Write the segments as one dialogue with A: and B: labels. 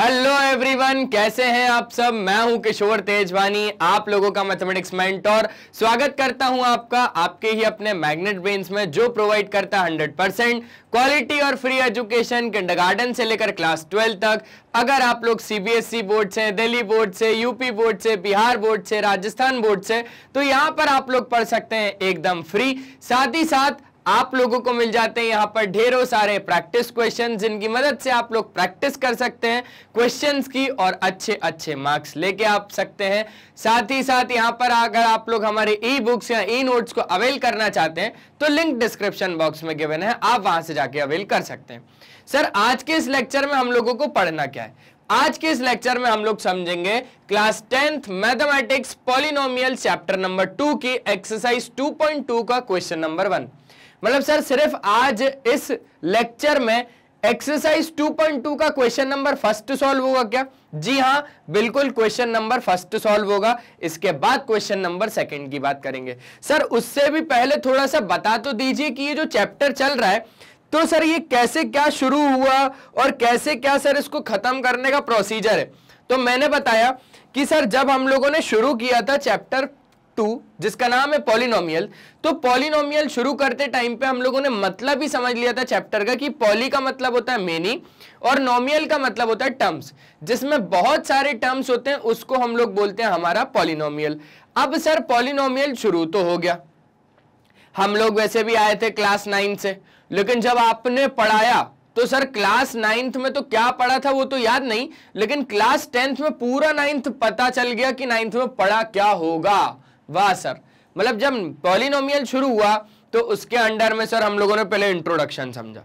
A: hello everyone कैसे हैं आप सब मैं हूं किशोर तेजवानी आप लोगों का मैथमेटिक्स मेंटोर स्वागत करता हूं आपका आपके ही अपने मैग्नेट ब्रेन्स में जो प्रोवाइड करता है 100 परसेंट क्वालिटी और फ्री एजुकेशन किंडरगार्टन से लेकर क्लास 12 तक अगर आप लोग सीबीएसई बोर्ड e से दिल्ली बोर्ड से यूपी बोर्ड से बिहार बोर्ड से राजस्थान बोर्ड से तो यहाँ पर आप लोग पढ़ सकते हैं एकदम फ्री साथ ही साथ आप लोगों को मिल जाते हैं यहां पर ढेरों सारे प्रैक्टिस क्वेश्चन जिनकी मदद से आप लोग प्रैक्टिस कर सकते हैं क्वेश्चंस की और अच्छे अच्छे मार्क्स लेके आप सकते हैं साथ ही साथ यहां पर अगर आप लोग हमारे ई बुक्स या ई नोट्स को अवेल करना चाहते हैं तो लिंक डिस्क्रिप्शन बॉक्स में गिवन है आप वहां से जाके अवेल कर सकते हैं सर आज के इस लेक्चर में हम लोगों को पढ़ना क्या है आज के इस लेक्चर में हम लोग समझेंगे class tenth mathematics polynomial chapter number two की एक्सरसाइज 2.2 का क्वेश्चन नंबर वन मतलब सर सिर्फ आज इस लेक्चर में एक्सरसाइज 2.2 का क्वेश्चन नंबर फर्स्ट सॉल्व होगा क्या जी हाँ बिल्कुल क्वेश्चन नंबर फर्स्ट सॉल्व होगा इसके बाद क्वेश्चन नंबर सेकंड की बात करेंगे सर उससे भी पहले थोड़ा सा बता तो दीजिए कि ये जो चैप्टर चल रहा है तो सर ये कैसे क्या शुरू हुआ और कैसे क्या सर इसको खत्म करने का प्रोसीजर है तो मैंने बताया कि सर जब हम लोगों ने शुरू किया था चैप्टर टू जिसका नाम है पॉलिनोमियल तो पॉलिनोमियल शुरू करते टाइम पे हम लोगों ने मतलब ही समझ लिया था चैप्टर का कि पॉली का मतलब होता है मेनी और नोमियल का मतलब होता है टर्म्स जिसमें बहुत सारे टर्म्स होते हैं उसको हम लोग बोलते हैं हमारा पॉलिनोमियल अब सर पॉलिनोमियल शुरू तो हो गया हम लोग वैसे भी आए थे क्लास नाइन से लेकिन जब आपने पढ़ाया तो सर क्लास नाइन्थ में तो क्या पढ़ा था वो तो याद नहीं लेकिन क्लास टेंथ में पूरा नाइन्थ पता चल गया कि नाइन्थ में पढ़ा क्या होगा वाह सर मतलब जब पॉलिनोमियल शुरू हुआ तो उसके अंडर में सर हम लोगों ने पहले इंट्रोडक्शन समझा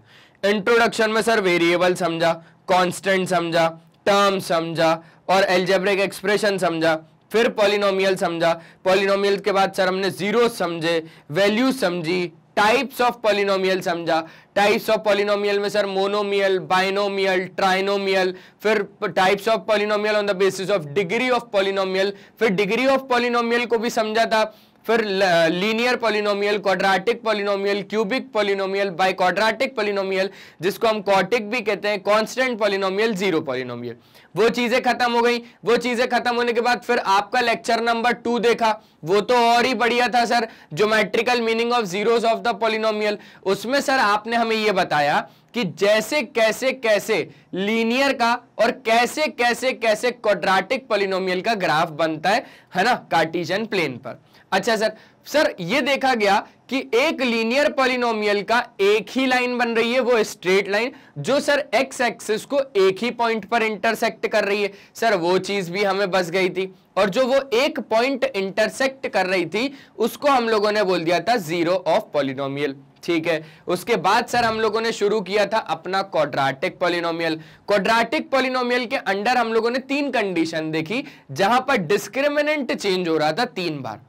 A: इंट्रोडक्शन में सर वेरिएबल समझा कांस्टेंट समझा टर्म समझा और एल्जेब्रिक एक्सप्रेशन समझा फिर पॉलिनोमियल समझा पॉलिनोमियल के बाद सर हमने जीरो समझे वैल्यू समझी टाइप्स ऑफ पॉलिनोमियल समझा टाइप्स ऑफ पॉलिनोमियल में सर मोनोमियल बाइनोमियल ट्राइनोमियल फिर types of polynomial on the basis of degree of polynomial फिर डिग्री ऑफ पॉलिनोमियल को भी समझा था फिर linear polynomial quadratic polynomial cubic polynomial biquadratic polynomial जिसको हम कॉटिक भी कहते हैं कॉन्स्टेंट पोलिनोमियल जीरो पोलिनोमियल वो चीजें खत्म हो गई वो चीजें खत्म होने के बाद फिर आपका लेक्चर नंबर टू देखा वो तो और ही बढ़िया था sir geometrical meaning of zeros of the polynomial उसमें सर आपने हमें ये बताया कि जैसे कैसे कैसे लीनियर का और कैसे कैसे कैसे क्वाड्राटिक पोलिनोमियल का ग्राफ बनता है है ना कार्टिजन प्लेन पर अच्छा सर सर ये देखा गया कि एक लीनियर पॉलिनोमियल का एक ही लाइन बन रही है वो स्ट्रेट लाइन जो सर एक्स एक्सिस को एक ही पॉइंट पर इंटरसेक्ट कर रही है सर वो चीज भी हमें बस गई थी और जो वो एक पॉइंट इंटरसेक्ट कर रही थी उसको हम लोगों ने बोल दिया था जीरो ऑफ पॉलिनोमियल ठीक है उसके बाद सर हम लोगों ने शुरू किया था अपना क्वाड्राटिक पॉलिनोमियल क्वाड्राटिक पॉलिनोमियल के अंडर हम लोगों ने तीन कंडीशन देखी जहां पर डिस्क्रिमिनेंट चेंज हो रहा था तीन बार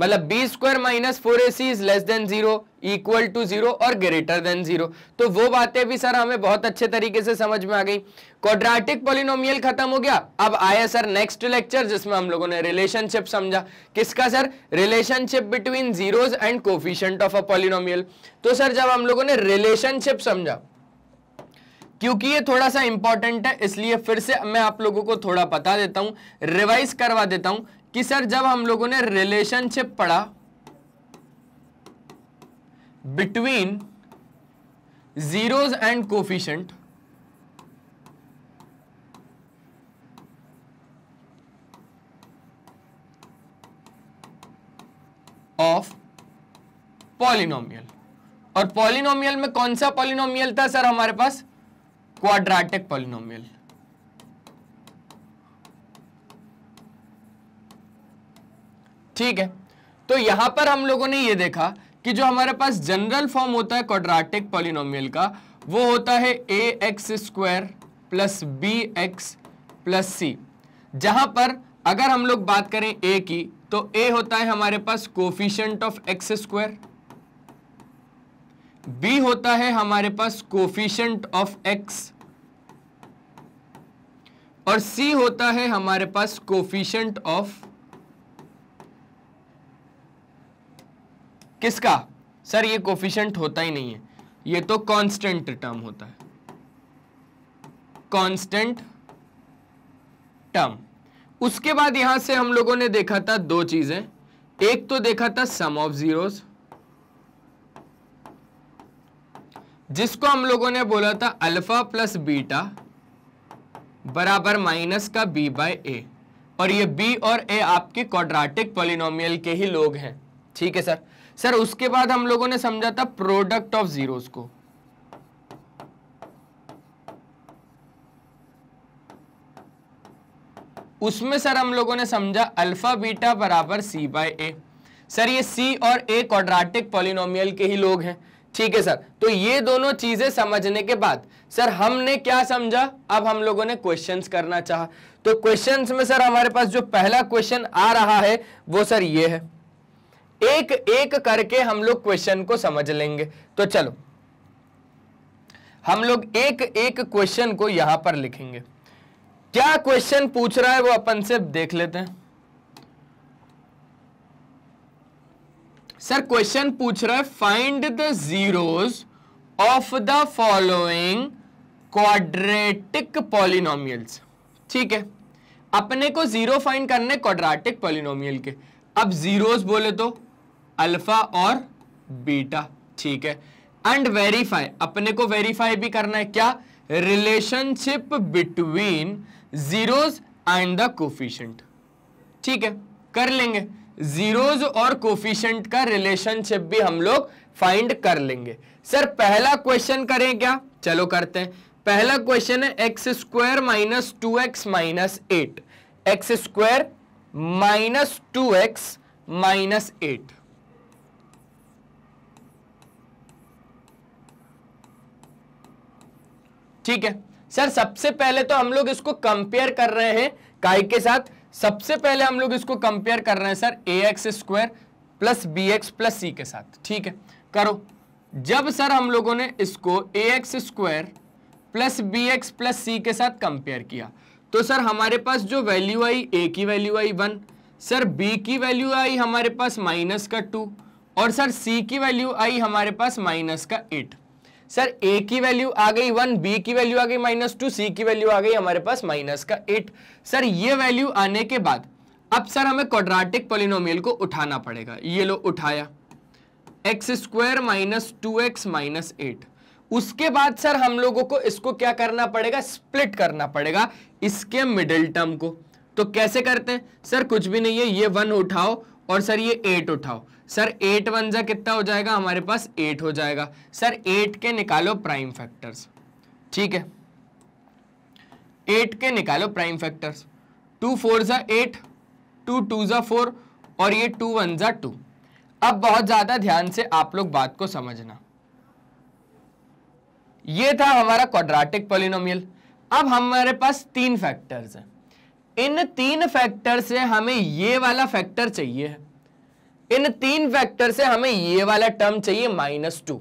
A: मतलब b square minus four a c is less than zero equal to zero और ग्रेटर देन जीरो तो वो बातें भी सर हमें बहुत अच्छे तरीके से समझ में आ गई क्वाड्रेटिक पोलिनोमियल खत्म हो गया अब आया सर नेक्स्ट लेक्चर जिसमें हम लोगों ने रिलेशनशिप समझा किसका sir relationship between zeros and coefficient of a polynomial तो सर जब हम लोगों ने रिलेशनशिप समझा क्योंकि ये थोड़ा सा इंपॉर्टेंट है इसलिए फिर से मैं आप लोगों को थोड़ा बता देता हूं रिवाइज करवा देता हूं कि सर जब हम लोगों ने रिलेशनशिप पढ़ा between zeros and coefficient of polynomial और पॉलिनोमियल में कौन सा पॉलिनोमियल था सर हमारे पास क्वाड्रेटिक पॉलिनोमियल ठीक है तो यहां पर हम लोगों ने ये देखा कि जो हमारे पास जनरल फॉर्म होता है क्वाड्रेटिक पॉलिनोमियल का वो होता है a x square plus B x plus c जहां पर अगर हम लोग बात करें ए की तो ए होता है हमारे पास coefficient of x square b होता है हमारे पास कोफिशियंट ऑफ एक्स और सी होता है हमारे पास कोफिशियंट ऑफ किसका सर ये कोफिशेंट होता ही नहीं है ये तो कांस्टेंट टर्म होता है कांस्टेंट टर्म उसके बाद यहां से हम लोगों ने देखा था दो चीजें एक तो देखा था सम ऑफ जीरोस जिसको हम लोगों ने बोला था अल्फा प्लस बीटा बराबर माइनस का बी बाय ए और ये बी और ए आपके क्वाड्रेटिक पॉलिनोमियल के ही लोग हैं ठीक है सर सर उसके बाद हम लोगों ने समझा था प्रोडक्ट ऑफ जीरोस को उसमें सर हम लोगों ने समझा अल्फा बीटा बराबर सी बाय ए सर ये सी और ए क्वाड्रेटिक पॉलिनोमियल के ही लोग हैं ठीक है सर तो ये दोनों चीजें समझने के बाद सर हमने क्या समझा अब हम लोगों ने क्वेश्चंस करना चाहा तो क्वेश्चंस में सर हमारे पास जो पहला क्वेश्चन आ रहा है वो सर ये है एक एक करके हम लोग क्वेश्चन को समझ लेंगे तो चलो हम लोग एक एक क्वेश्चन को यहां पर लिखेंगे क्या क्वेश्चन पूछ रहा है वो अपन से देख लेते हैं सर क्वेश्चन पूछ रहा है find the zeros of the following quadratic polynomials ठीक है अपने को जीरो फाइंड करने क्वाड्रेटिक पॉलिनोमियल के अब जीरोस बोले तो अल्फा और बीटा ठीक है एंड वेरीफाई अपने को वेरीफाई भी करना है क्या relationship between zeros and the coefficient ठीक है कर लेंगे जीरोज और कोफिशेंट का रिलेशनशिप भी हम लोग फाइंड कर लेंगे सर पहला क्वेश्चन करें क्या चलो करते हैं पहला क्वेश्चन है x square minus two x minus eight x square minus two x minus eight ठीक है सर सबसे पहले तो हम लोग इसको कंपेयर कर रहे हैं काय के साथ सबसे पहले हम लोग इसको कंपेयर कर रहे हैं सर ए x square plus B x plus सी के साथ ठीक है करो जब सर हम लोगों ने इसको ए x square plus B x plus सी के साथ कंपेयर किया तो सर हमारे पास जो वैल्यू आई ए की वैल्यू आई वन सर बी की वैल्यू आई हमारे पास माइनस का टू और सर सी की वैल्यू आई हमारे पास माइनस का एट सर ए की वैल्यू आ गई वन बी की वैल्यू आ गई माइनस टू सी की वैल्यू आ गई हमारे पास माइनस का एट सर ये वैल्यू आने के बाद अब सर हमें क्वाड्रेटिक पोलिनोमियल को उठाना पड़ेगा ये लो उठाया x square minus two x minus eight उसके बाद सर हम लोगों को इसको क्या करना पड़ेगा स्प्लिट करना पड़ेगा इसके मिडिल टर्म को तो कैसे करते हैं सर कुछ भी नहीं है ये वन उठाओ और सर ये एट उठाओ सर एट वन जा कितना हो जाएगा हमारे पास एट हो जाएगा सर एट के निकालो प्राइम फैक्टर्स ठीक है एट के निकालो प्राइम फैक्टर्स टू फोर ज़ा एट टू टू ज़ा फोर और ये टू वन ज़ा टू अब बहुत ज़्यादा ध्यान से आप लोग बात को समझना ये था हमारा क्वाड्रेटिक पोलिनोमियल अब हमारे पास तीन फैक्टर्स हैं इन तीन फैक्टर से हमें ये वाला फैक्टर चाहिए है इन तीन फैक्टर से हमें ये वाला टर्म चाहिए माइनस टू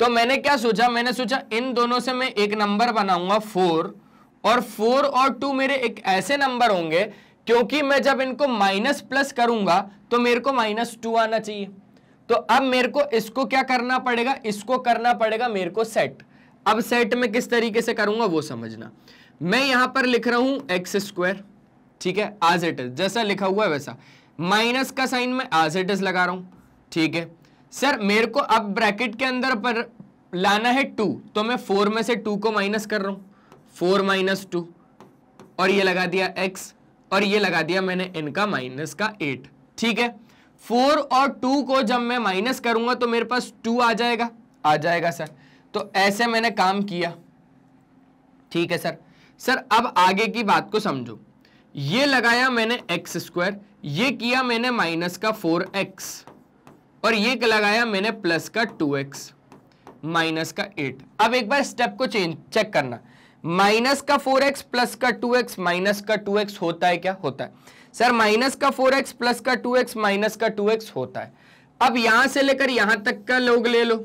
A: तो मैंने क्या सोचा मैंने सोचा इन दोनों से मैं एक नंबर बनाऊंगा फोर और फोर और टू मेरे एक ऐसे नंबर होंगे क्योंकि मैं जब इनको माइनस प्लस करूंगा तो मेरे को माइनस टू आना चाहिए तो अब मेरे को इसको क्या करना पड़ेगा इसको करना पड़ेगा मेरे को सेट अब सेट में किस तरीके से करूंगा वो समझना मैं यहां पर लिख रहा हूं एक्स स्क्वायर ठीक है आज इट इज जैसा लिखा हुआ है वैसा माइनस का साइन मैं आज इट इज लगा रहा हूं ठीक है सर मेरे को अब ब्रैकेट के अंदर पर लाना है टू तो मैं फोर में से टू को माइनस कर रहा हूं फोर माइनस टू और ये लगा दिया एक्स और ये लगा दिया मैंने इनका माइनस का एट ठीक है फोर और टू को जब मैं माइनस करूंगा तो मेरे पास टू आ जाएगा आ जाएगा सर तो ऐसे मैंने काम किया ठीक है सर सर अब आगे की बात को समझो ये लगाया मैंने एक्स स्क्वायर ये किया मैंने माइनस का फोर एक्स और ये लगाया मैंने प्लस का टू एक्स माइनस का एट अब एक बार स्टेप को चेंज चेक करना माइनस का फोर एक्स प्लस का टू एक्स माइनस का टू एक्स होता है क्या होता है सर माइनस का फोर एक्स प्लस का टू एक्स माइनस का टू एक्स होता है अब यहां से लेकर यहां तक का लोग ले लो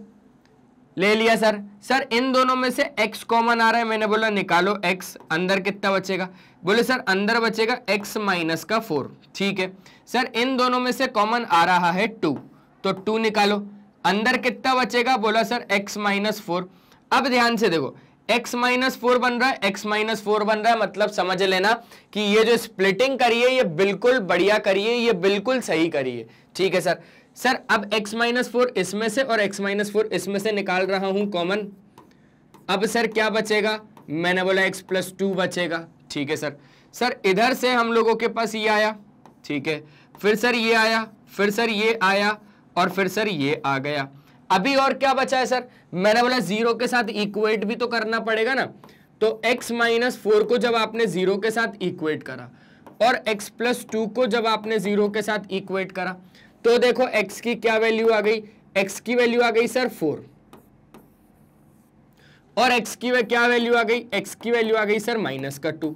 A: ले लिया सर सर इन दोनों में से x कॉमन आ रहा है मैंने बोला निकालो x अंदर कितना बचेगा बोले सर अंदर बचेगा x माइनस का फोर ठीक है सर इन दोनों में से कॉमन आ रहा है टू तो टू निकालो अंदर कितना बचेगा बोला सर x माइनस फोर अब ध्यान से देखो x माइनस फोर बन रहा है x माइनस फोर बन रहा है मतलब समझ लेना कि ये जो स्प्लिटिंग करिए ये बिल्कुल बढ़िया करिए ये बिल्कुल सही करिए ठीक है सर सर अब x माइनस फोर इसमें से और x माइनस फोर इसमें से निकाल रहा हूं कॉमन अब सर क्या बचेगा मैंने बोला x प्लस टू बचेगा ठीक है सर सर इधर से हम लोगों के पास ये आया ठीक है फिर सर ये आया फिर सर ये आया और फिर सर ये आ गया अभी और क्या बचा है सर मैंने बोला जीरो के साथ इक्वेट भी तो करना पड़ेगा ना तो x माइनस फोर को जब आपने जीरो के साथ इक्वेट करा और x प्लस टू को जब आपने जीरो के साथ इक्वेट करा तो देखो x की क्या वैल्यू आ गई x की वैल्यू आ गई सर फोर और x की वे क्या वैल्यू आ गई x की वैल्यू आ गई सर माइनस का टू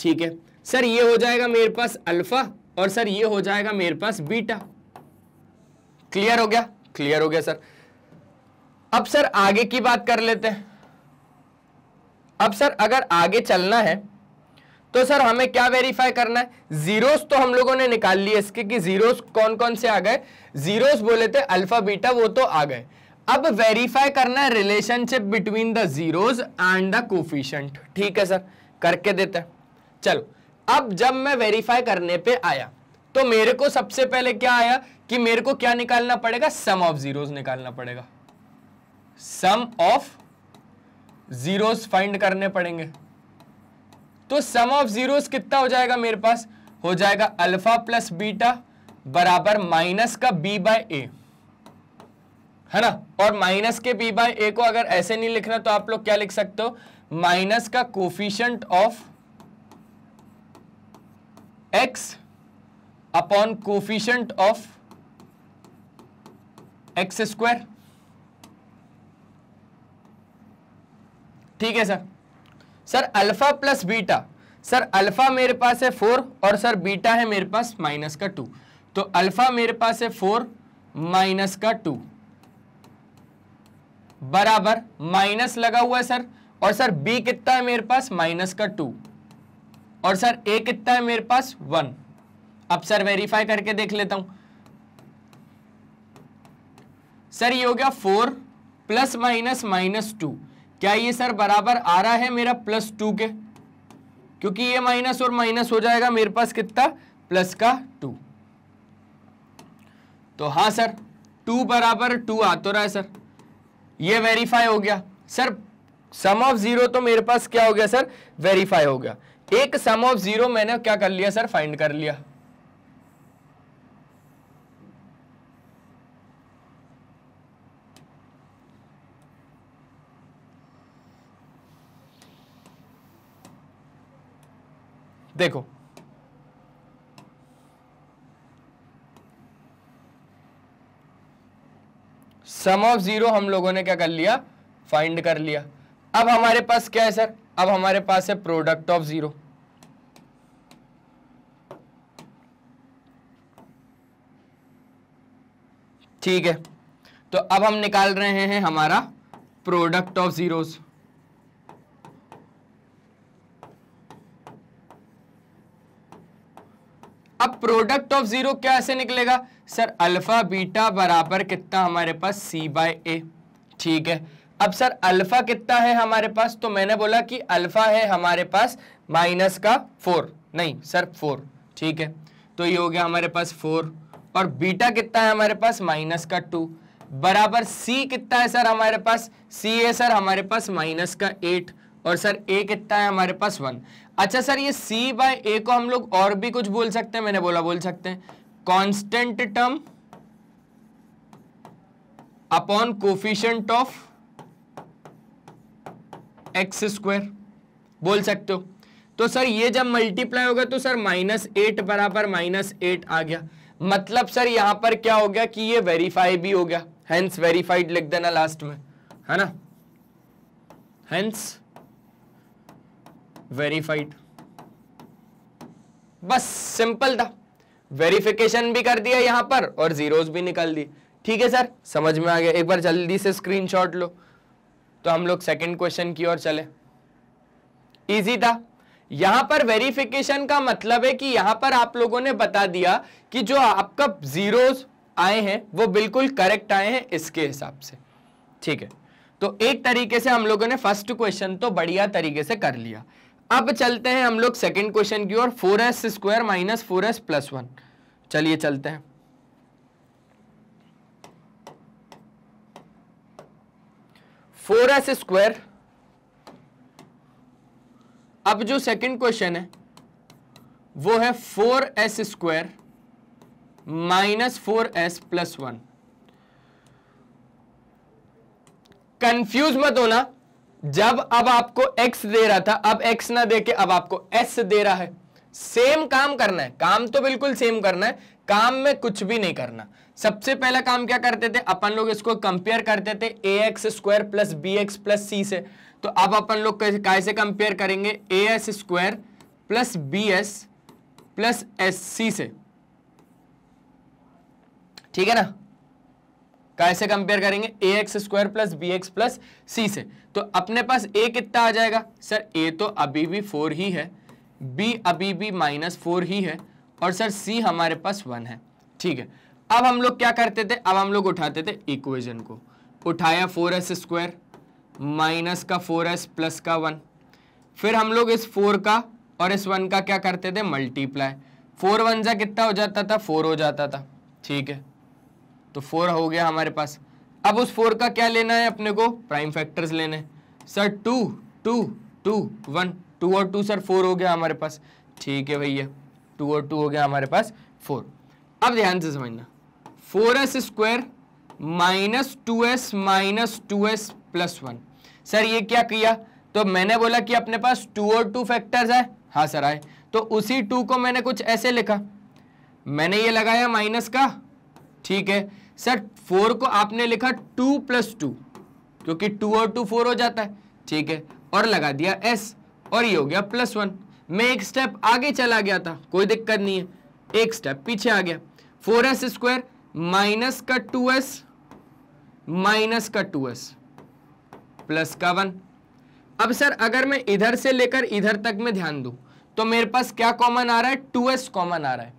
A: ठीक है सर ये हो जाएगा मेरे पास अल्फा और सर ये हो जाएगा मेरे पास बीटा क्लियर हो गया क्लियर हो गया सर अब सर आगे की बात कर लेते हैं अब सर अगर आगे चलना है तो सर हमें क्या वेरीफाई करना है जीरोस तो हम लोगों ने निकाल लिए इसके कि जीरोस कौन कौन से आ गए जीरोस बोले थे अल्फा बीटा वो तो आ गए अब वेरीफाई करना है relationship between the zeros and the coefficient ठीक है सर करके देते हैं चलो अब जब मैं वेरीफाई करने पे आया तो मेरे को सबसे पहले क्या आया कि मेरे को क्या निकालना पड़ेगा सम ऑफ जीरोस निकालना पड़ेगा सम ऑफ जीरोस फाइंड करने पड़ेंगे तो सम ऑफ जीरोस कितना हो जाएगा मेरे पास हो जाएगा अल्फा प्लस बीटा बराबर माइनस का बी बाय ए है ना और माइनस के बी बाय ए को अगर ऐसे नहीं लिखना तो आप लोग क्या लिख सकते हो माइनस का coefficient of x upon coefficient of x square ठीक है sir sir alpha plus beta sir alpha मेरे पास है फोर और सर बीटा है मेरे पास माइनस का टू तो अल्फा मेरे पास है फोर माइनस का टू बराबर माइनस लगा हुआ है सर और सर बी कितना है मेरे पास माइनस का टू और सर ए कितना है मेरे पास वन अब सर वेरीफाई करके देख लेता हूं सर ये हो गया four plus minus minus two क्या ये सर बराबर आ रहा है मेरा प्लस टू के क्योंकि ये माइनस और माइनस हो जाएगा मेरे पास कितना प्लस का टू तो हाँ सर टू बराबर टू आ तो रहा है सर ये वेरीफाई हो गया सर सम ऑफ जीरो तो मेरे पास क्या हो गया सर वेरीफाई हो गया एक सम ऑफ जीरो मैंने क्या कर लिया सर फाइंड कर लिया देखो सम ऑफ जीरो हम लोगों ने क्या कर लिया फाइंड कर लिया अब हमारे पास क्या है सर अब हमारे पास है प्रोडक्ट ऑफ जीरो ठीक है तो अब हम निकाल रहे हैं हमारा प्रोडक्ट ऑफ जीरोस अब प्रोडक्ट ऑफ जीरो कैसे निकलेगा सर अल्फा बीटा बराबर कितना हमारे पास सी बाय ए ठीक है अब सर अल्फा कितना है हमारे पास तो मैंने बोला कि अल्फा है हमारे पास माइनस का फोर नहीं सर फोर ठीक है तो ये हो गया हमारे पास फोर और बीटा कितना है हमारे पास माइनस का टू बराबर सी कितना है सर हमारे पास सी है सर हमारे पास माइनस का एट और सर ए कितना है हमारे पास वन अच्छा सर ये सी बाय ए को हम लोग और भी कुछ बोल सकते हैं मैंने बोला बोल सकते हैं constant term upon coefficient of x square बोल सकते हो तो सर ये जब मल्टीप्लाई होगा तो सर माइनस एट बराबर माइनस एट आ गया मतलब सर यहां पर क्या हो गया कि ये वेरीफाई भी हो गया हेंस वेरीफाइड लिख देना लास्ट में है ना हेंस वेरीफाइड बस सिंपल था वेरिफिकेशन भी कर दिया यहां पर और जीरोस भी निकाल दी ठीक है सर समझ में आ गया एक बार जल्दी से स्क्रीनशॉट लो तो हम लोग सेकेंड क्वेश्चन की ओर चले इजी था यहां पर वेरिफिकेशन का मतलब है कि यहां पर आप लोगों ने बता दिया कि जो आपका जीरोस आए हैं वो बिल्कुल करेक्ट आए हैं इसके हिसाब से ठीक है तो एक तरीके से हम लोगों ने फर्स्ट क्वेश्चन तो बढ़िया तरीके से कर लिया अब चलते हैं हम लोग सेकेंड क्वेश्चन की ओर four s square minus four s plus one चलिए चलते हैं फोर एस स्क्वायर अब जो सेकंड क्वेश्चन है वो है four s square minus four s plus one confuse मत होना जब अब आपको x दे रहा था अब x ना दे के अब आपको s दे रहा है सेम काम करना है काम तो बिल्कुल सेम करना है काम में कुछ भी नहीं करना सबसे पहला काम क्या करते थे अपन लोग इसको कंपेयर करते थे a x square plus B x plus सी से तो अब अपन लोग कैसे कंपेयर करेंगे a s square plus b s plus s c से ठीक है ना कैसे कंपेयर करेंगे a x square plus B x plus सी से तो अपने पास ए कितना आ जाएगा सर ए तो अभी भी फोर ही है बी अभी भी माइनस फोर ही है और सर सी हमारे पास वन है ठीक है अब हम लोग क्या करते थे अब हम लोग उठाते थे इक्वेशन को उठाया फोर एस स्क्वायर माइनस का फोर एस प्लस का वन फिर हम लोग इस फोर का और इस वन का क्या करते थे मल्टीप्लाई फोर वन जा कितना हो जाता था फोर हो जाता था ठीक है तो फोर हो गया हमारे पास अब उस फोर का क्या लेना है अपने को प्राइम फैक्टर्स लेने sir two two two one two और टू सर फोर हो गया हमारे पास ठीक है भैया टू और टू हो गया हमारे पास फोर अब ध्यान से समझना four s square minus two S minus two S plus one sir ये क्या किया तो मैंने बोला कि अपने पास टू और टू फैक्टर्स है हाँ सर आए तो उसी टू को मैंने कुछ ऐसे लिखा मैंने ये लगाया माइनस का ठीक है सर फोर को आपने लिखा टू प्लस टू क्योंकि टू और टू फोर हो जाता है ठीक है और लगा दिया एस और ये हो गया प्लस वन मैं एक स्टेप आगे चला गया था कोई दिक्कत नहीं है एक स्टेप पीछे आ गया फोर एस स्क्वायर माइनस का टू एस माइनस का टू एस प्लस का वन अब सर अगर मैं इधर से लेकर इधर तक में ध्यान दू तो मेरे पास क्या कॉमन आ रहा है टू एस कॉमन आ रहा है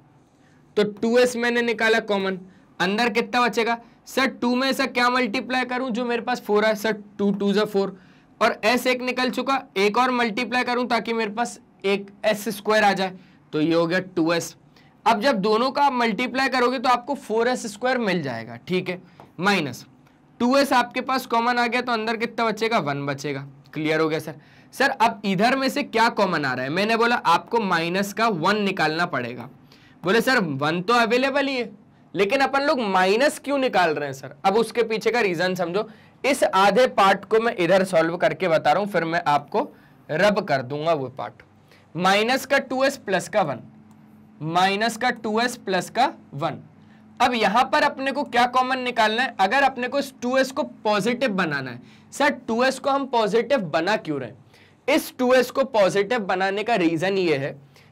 A: तो टू एस मैंने निकाला कॉमन अंदर कितना बचेगा सर टू में ऐसा क्या मल्टीप्लाई करूं जो मेरे पास फोर है सर टू टू जो फोर और एस एक निकल चुका एक और मल्टीप्लाई करूं ताकि मेरे पास एक एस स्क्वायर आ जाए तो ये हो गया टू एस अब जब दोनों का मल्टीप्लाई करोगे तो आपको फोर एस स्क्वायर मिल जाएगा ठीक है माइनस टू एस आपके पास कॉमन आ गया तो अंदर कितना बचेगा वन बचेगा क्लियर हो गया सर सर अब इधर में से क्या कॉमन आ रहा है मैंने बोला आपको माइनस का वन निकालना पड़ेगा बोले सर वन तो अवेलेबल ही है लेकिन अपन लोग माइनस क्यों निकाल रहे हैं सर अब उसके पीछे का रीजन समझो इस आधे पार्ट को मैं इधर सॉल्व करके बता रहा हूं फिर मैं आपको रब कर दूंगा वो पार्ट माइनस का टू एस प्लस का वन माइनस का टू एस प्लस का वन अब यहां पर अपने को क्या कॉमन निकालना है अगर अपने को टू एस को पॉजिटिव बनाना है सर टू एस को हम पॉजिटिव बना क्यों रहे इस टू एस को पॉजिटिव बनाने का रीजन ये है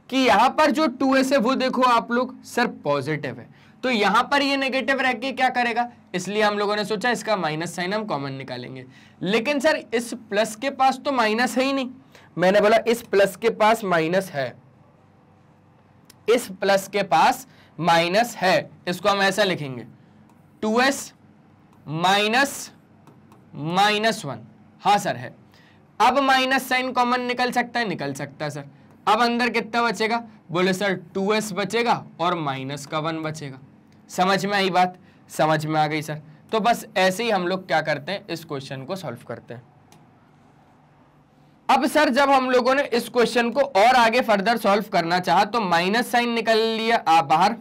A: कि यहां पर जो टू एस है वो देखो आप लोग सर पॉजिटिव है तो यहां पर ये नेगेटिव रह के क्या करेगा इसलिए हम लोगों ने सोचा इसका माइनस साइन हम कॉमन निकालेंगे लेकिन सर इस प्लस के पास तो माइनस है ही नहीं मैंने बोला इस प्लस के पास माइनस है इस प्लस के पास माइनस है इसको हम ऐसा लिखेंगे two S minus minus one हाँ सर है अब माइनस साइन कॉमन निकल सकता है निकल सकता है सर अब अंदर कितना बचेगा बोले सर टू एस बचेगा और माइनस का वन बचेगा समझ में आई बात समझ में आ गई सर तो बस ऐसे ही हम लोग क्या करते हैं इस क्वेश्चन को सॉल्व करते हैं अब सर जब हम लोगों ने इस क्वेश्चन को और आगे फर्दर सॉल्व करना चाहा तो माइनस साइन निकल लिया आप बाहर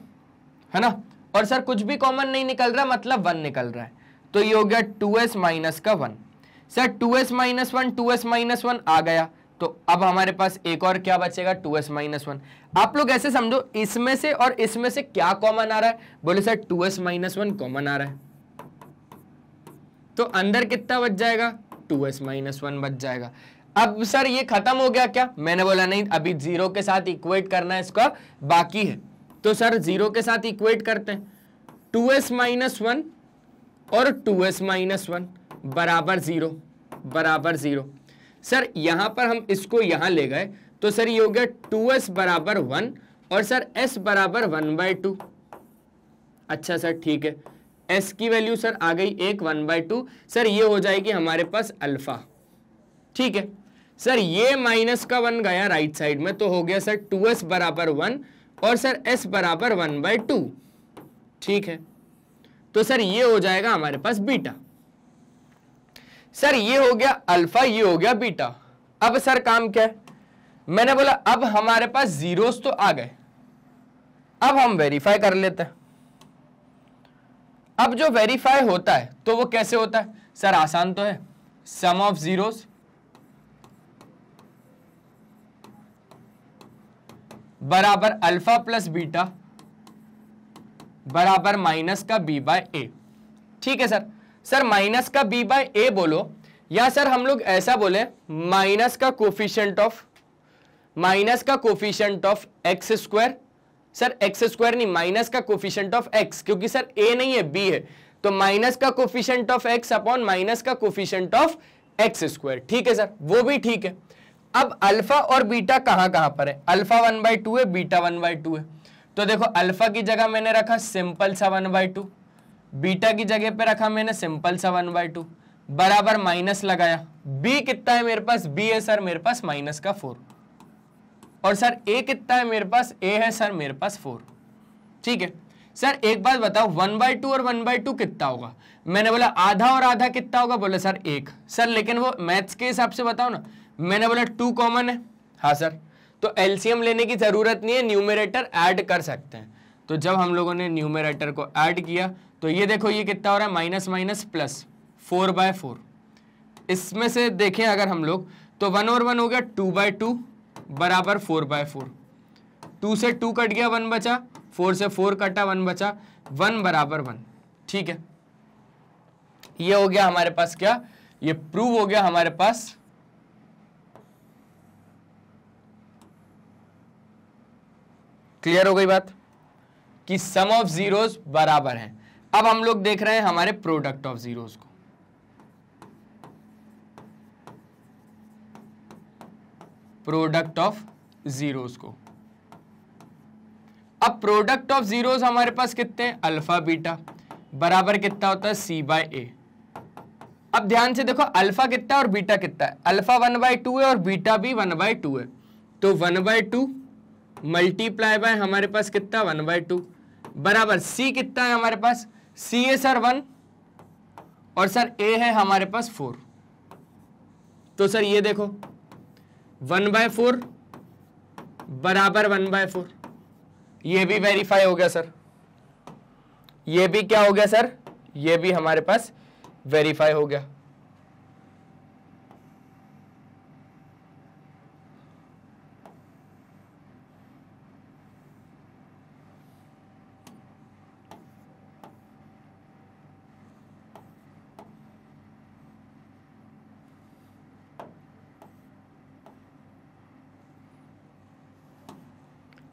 A: है ना और सर कुछ भी कॉमन नहीं निकल रहा मतलब वन निकल रहा है तो ये हो गया टू एस माइनस का one sir two S minus one two S minus one आ गया तो अब हमारे पास एक और क्या बचेगा टू एस माइनस वन आप लोग ऐसे समझो इसमें से और इसमें से क्या कॉमन आ रहा है बोले sir two S minus one common आ रहा है तो अंदर कितना बच जाएगा टू एस माइनस वन बच जाएगा अब सर ये खत्म हो गया क्या मैंने बोला नहीं अभी जीरो के साथ इक्वेट करना इसका बाकी है तो सर जीरो के साथ इक्वेट करते हैं टू एस माइनस वन और टू एस माइनस वन बराबर ज़ीरो बराबर ज़ीरो सर यहां पर हम इसको यहां ले गए तो सर ये हो गया टू एस बराबर वन और सर एस बराबर वन बाय टू अच्छा सर ठीक है एस की वैल्यू सर आ गई एक वन बाय टू सर ये हो जाएगी हमारे पास अल्फ़ा ठीक है सर ये माइनस का वन गया राइट साइड में तो हो गया सर टू एस बराबर वन और सर एस बराबर वन बाई टू ठीक है तो सर ये हो जाएगा हमारे पास बीटा सर ये हो गया अल्फा ये हो गया बीटा अब सर काम क्या है मैंने बोला अब हमारे पास जीरोस तो आ गए अब हम वेरीफाई कर लेते हैं अब जो वेरीफाई होता है तो वो कैसे होता है सर आसान तो है सम ऑफ जीरोस बराबर अल्फा प्लस बीटा बराबर माइनस का बी बाय ए ठीक है सर सर माइनस का बी बाय ए बोलो या सर हम लोग ऐसा बोले माइनस का कोफिशियंट ऑफ माइनस का coefficient of x square sir X square नहीं माइनस का कोफिशियंट ऑफ एक्स क्योंकि सर ए नहीं है बी है तो माइनस का coefficient of x upon minus का कोफिशियंट ऑफ एक्स स्क्वायर ठीक है सर वो भी ठीक है अब अल्फा और बीटा कहां कहां पर है अल्फा वन बाई टू है बीटा वन बाई टू है तो देखो अल्फा की जगह मैंने रखा सिंपल सा वन बाई टू बीटा की जगह पे रखा मैंने सिंपल सा वन बाई टू बराबर माइनस लगाया बी कितना है मेरे पास बी है सर मेरे पास माइनस का फोर और सर ए कितना है मेरे पास ए है सर मेरे पास फोर ठीक है सर एक बात बताओ वन बाई टू और वन बाई टू कितना होगा मैंने बोला आधा और आधा कितना होगा बोला सर एक सर लेकिन वो मैथ्स के हिसाब से बताओ ना मैंने बोला टू कॉमन है हाँ सर तो एलसीएम लेने की ज़रूरत नहीं है न्यूमेरेटर ऐड कर सकते हैं तो जब हम लोगों ने न्यूमेरेटर को ऐड किया तो ये देखो ये कितना हो रहा है minus minus plus four by four इसमें से देखें अगर हम लोग तो वन और वन हो गया टू बाय टू बराबर फोर बाय फोर टू से टू कट गया वन बचा फोर से फोर कटा वन बचा वन बराबर वन ठीक है ये हो गया हमारे पास क्या ये प्रूव हो गया हमारे पास क्लियर हो गई बात कि सम ऑफ जीरोस बराबर है अब हम लोग देख रहे हैं हमारे प्रोडक्ट ऑफ जीरोस को प्रोडक्ट ऑफ जीरोस को अब प्रोडक्ट ऑफ जीरोस हमारे पास कितने हैं अल्फा बीटा बराबर कितना होता है सी बाय ए अब ध्यान से देखो अल्फा कितना और बीटा कितना है अल्फा वन बाय टू है और बीटा भी वन बाय टू है तो one by two multiply by हमारे पास कितना वन बाय टू बराबर सी कितना है हमारे पास सी है सर वन और सर ए है हमारे पास फोर तो सर ये देखो वन बाय फोर बराबर वन बाय फोर ये भी वेरीफाई हो गया सर ये भी क्या हो गया सर ये भी हमारे पास वेरीफाई हो गया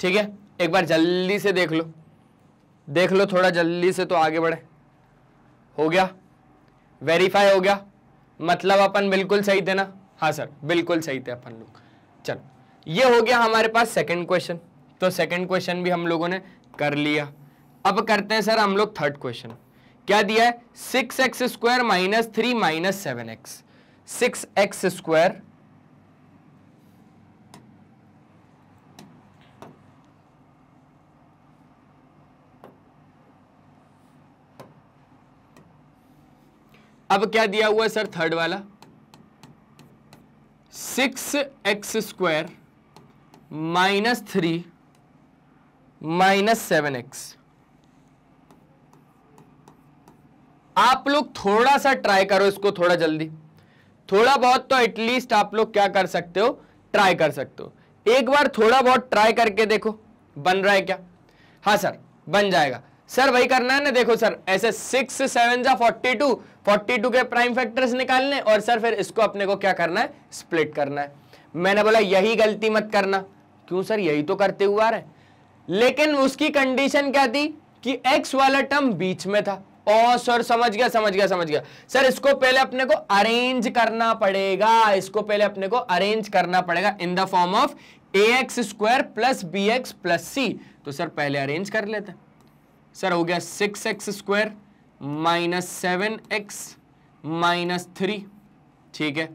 A: ठीक है एक बार जल्दी से देख लो देख लो थोड़ा जल्दी से तो आगे बढ़े हो गया वेरीफाई हो गया मतलब अपन बिल्कुल सही थे ना हाँ सर बिल्कुल सही थे अपन लोग चलो ये हो गया हमारे पास सेकंड क्वेश्चन तो सेकंड क्वेश्चन भी हम लोगों ने कर लिया अब करते हैं सर हम लोग थर्ड क्वेश्चन क्या दिया है six X square minus three minus seven X six X square अब क्या दिया हुआ है सर थर्ड वाला six X square minus three minus seven X आप लोग थोड़ा सा ट्राई करो इसको थोड़ा जल्दी थोड़ा बहुत तो एटलीस्ट आप लोग क्या कर सकते हो ट्राई कर सकते हो एक बार थोड़ा बहुत ट्राई करके देखो बन रहा है क्या हाँ सर बन जाएगा सर वही करना है ना देखो सर ऐसे सिक्स सेवन जा फोर्टी टू फोर्टी टू के प्राइम फैक्टर्स निकालने और सर फिर इसको अपने को क्या करना है स्प्लिट करना है मैंने बोला यही गलती मत करना क्यों सर यही तो करते हुए आ रहे लेकिन उसकी कंडीशन क्या थी कि एक्स वाला टर्म बीच में था ओ सर समझ गया समझ गया समझ गया सर इसको पहले अपने को अरेंज करना पड़ेगा इसको पहले अपने को अरेंज करना पड़ेगा in the form of A x square plus B x plus C तो सर पहले अरेंज कर लेते सर हो गया six X square minus seven X minus three ठीक है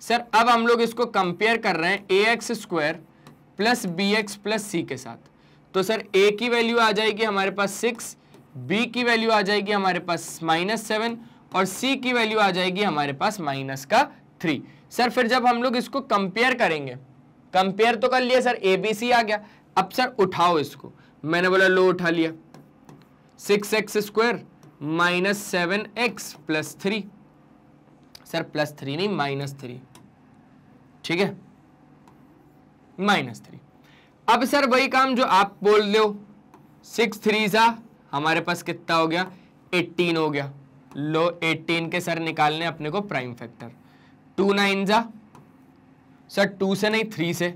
A: सर अब हम लोग इसको कंपेयर कर रहे हैं A x square plus B x plus सी के साथ तो सर ए की वैल्यू आ जाएगी हमारे पास सिक्स बी की वैल्यू आ जाएगी हमारे पास माइनस सेवन और सी की वैल्यू आ जाएगी हमारे पास माइनस का थ्री सर फिर जब हम लोग इसको कंपेयर करेंगे कंपेयर तो कर लिया सर ए बी सी आ गया अब सर उठाओ इसको मैंने बोला लो उठा लिया six X square minus seven X plus three sir plus three नहीं माइनस थ्री ठीक है माइनस थ्री अब सर वही काम जो आप बोल दो सिक्स थ्री सा हमारे पास कितना हो गया एट्टीन हो गया लो एटीन के सर निकालने अपने को प्राइम फैक्टर टू नाइन जा सर टू से नहीं थ्री से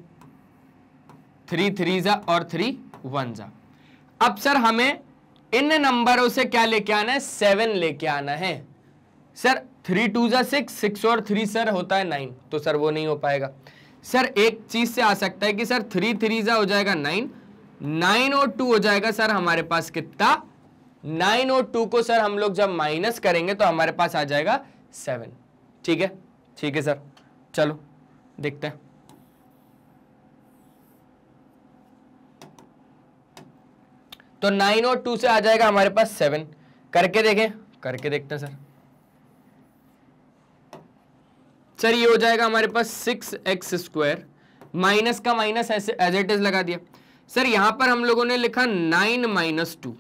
A: थ्री थ्री जा और थ्री वन जा अब सर हमें इन नंबरों से क्या लेके आना है सेवन लेके आना है सर थ्री टू जो सिक्स सिक्स और थ्री सर होता है नाइन तो सर वो नहीं हो पाएगा सर एक चीज़ से आ सकता है कि सर थ्री थ्री जो हो जाएगा नाइन नाइन और टू हो जाएगा सर हमारे पास कितना नाइन और टू को सर हम लोग जब माइनस करेंगे तो हमारे पास आ जाएगा सेवन ठीक है ठीक है सर चलो देखते हैं तो नाइन और टू से आ जाएगा हमारे पास सेवन करके देखें करके देखते हैं सर सर ये हो जाएगा हमारे पास सिक्स एक्स स्क्वायर माइनस का माइनस ऐसे एज इट इज लगा दिया सर यहां पर हम लोगों ने लिखा नाइन माइनस टू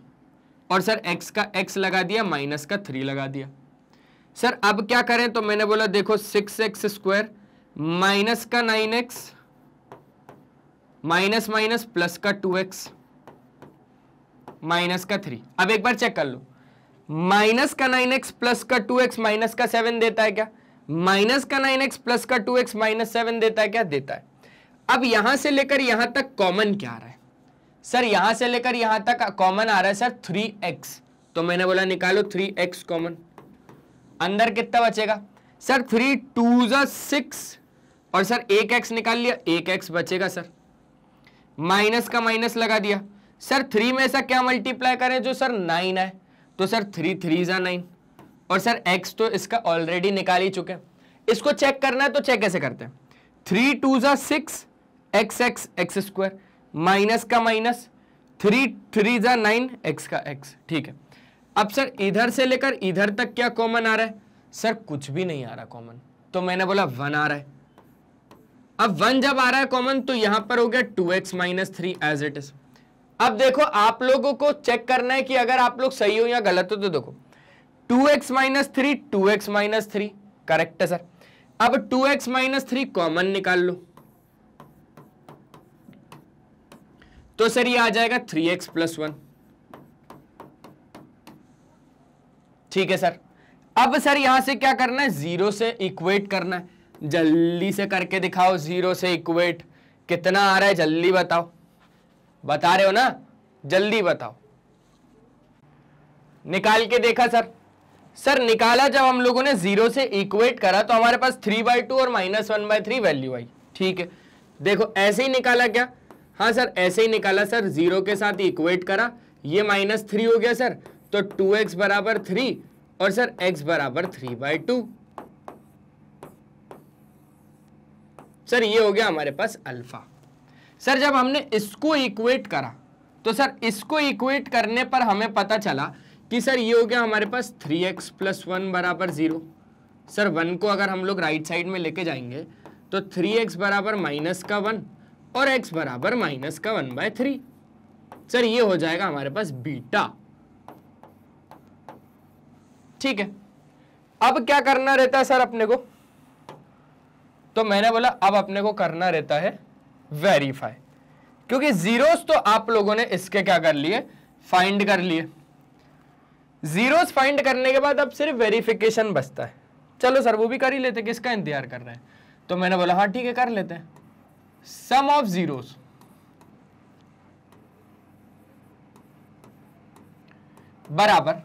A: और सर एक्स का एक्स लगा दिया माइनस का थ्री लगा दिया सर अब क्या करें तो मैंने बोला देखो सिक्स एक्स स्क्वायर माइनस का nine X minus minus plus का टू एक्स माइनस का थ्री अब एक बार चेक कर लो माइनस का नाइन एक्स प्लस का टू एक्स माइनस का सेवन देता है क्या माइनस का नाइन एक्स प्लस का टू एक्स माइनस सेवन देता है क्या देता है अब यहां से लेकर यहां तक कॉमन क्या आ रहा है सर यहां से लेकर यहां तक कॉमन आ रहा है सर थ्री एक्स तो मैंने बोला निकालो थ्री एक्स कॉमन अंदर कितना बचेगा सर थ्री टू जो सिक्स और सर एक एक्स निकाल लिया एक एक्स बचेगा सर माइनस का माइनस लगा दिया सर थ्री में ऐसा क्या मल्टीप्लाई करें जो सर नाइन है तो सर थ्री थ्री ज़ा नाइन और सर एक्स तो इसका ऑलरेडी निकाल ही चुके हैं इसको चेक करना है तो चेक कैसे करते हैं थ्री टू ज़ा six X X X square minus का माइनस थ्री थ्री ज़ा नाइन एक्स का एक्स ठीक है अब सर इधर से लेकर इधर तक क्या कॉमन आ रहा है सर कुछ भी नहीं आ रहा कॉमन तो मैंने बोला वन आ रहा है अब वन जब आ रहा है कॉमन तो यहां पर हो गया two x minus three as it is अब देखो आप लोगों को चेक करना है कि अगर आप लोग सही हो या गलत हो तो देखो two x minus three two x minus three correct है सर अब two x minus three common निकाल लो तो सर ये आ जाएगा थ्री एक्स प्लस वन ठीक है सर अब सर यहां से क्या करना है जीरो से इक्वेट करना है जल्दी से करके दिखाओ जीरो से इक्वेट कितना आ रहा है जल्दी बताओ बता रहे हो ना जल्दी बताओ निकाल के देखा सर सर निकाला जब हम लोगों ने जीरो से इक्वेट करा तो हमारे पास थ्री बाई टू और minus one by three value आई ठीक है देखो ऐसे ही निकाला क्या हाँ सर ऐसे ही निकाला सर जीरो के साथ इक्वेट करा ये माइनस थ्री हो गया सर तो टू एक्स बराबर थ्री और सर एक्स बराबर थ्री बाय टू सर ये हो गया हमारे पास अल्फा सर जब हमने इसको इक्वेट करा तो सर इसको इक्वेट करने पर हमें पता चला कि सर ये हो गया हमारे पास थ्री एक्स प्लस वन बराबर ज़ीरो सर वन को अगर हम लोग राइट साइड में लेके जाएंगे तो थ्री एक्स बराबर माइनस का वन और एक्स बराबर माइनस का वन बाय थ्री सर ये हो जाएगा हमारे पास बीटा ठीक है अब क्या करना रहता है सर अपने को तो मैंने बोला अब अपने को करना रहता है वेरीफाई क्योंकि जीरोस तो आप लोगों ने इसके क्या कर लिए फाइंड कर लिए जीरोस फाइंड करने के बाद अब सिर्फ वेरिफिकेशन बचता है चलो सर वो भी कर ही लेते किसका इंतजार कर रहे हैं तो मैंने बोला हाँ ठीक है कर लेते हैं सम ऑफ जीरोस बराबर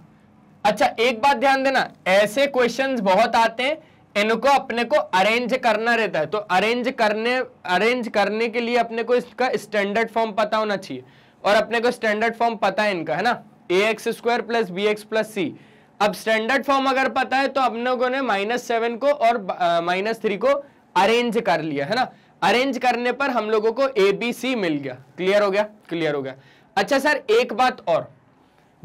A: अच्छा एक बात ध्यान देना ऐसे क्वेश्चंस बहुत आते हैं इनको अपने को अरेंज करना रहता है तो अरेंज करने अरेंज करने के लिए अपने को इसका स्टैंडर्ड फॉर्म पता होना चाहिए और अपने को स्टैंडर्ड फॉर्म पता है इनका है ना A x square plus B x plus C अब स्टैंडर्ड फॉर्म अगर पता है तो अपने लोगों ने माइनस सेवन को और माइनस थ्री को अरेंज कर लिया है ना अरेंज करने पर हम लोगों को ए बी सी मिल गया क्लियर हो गया क्लियर हो गया अच्छा सर एक बात और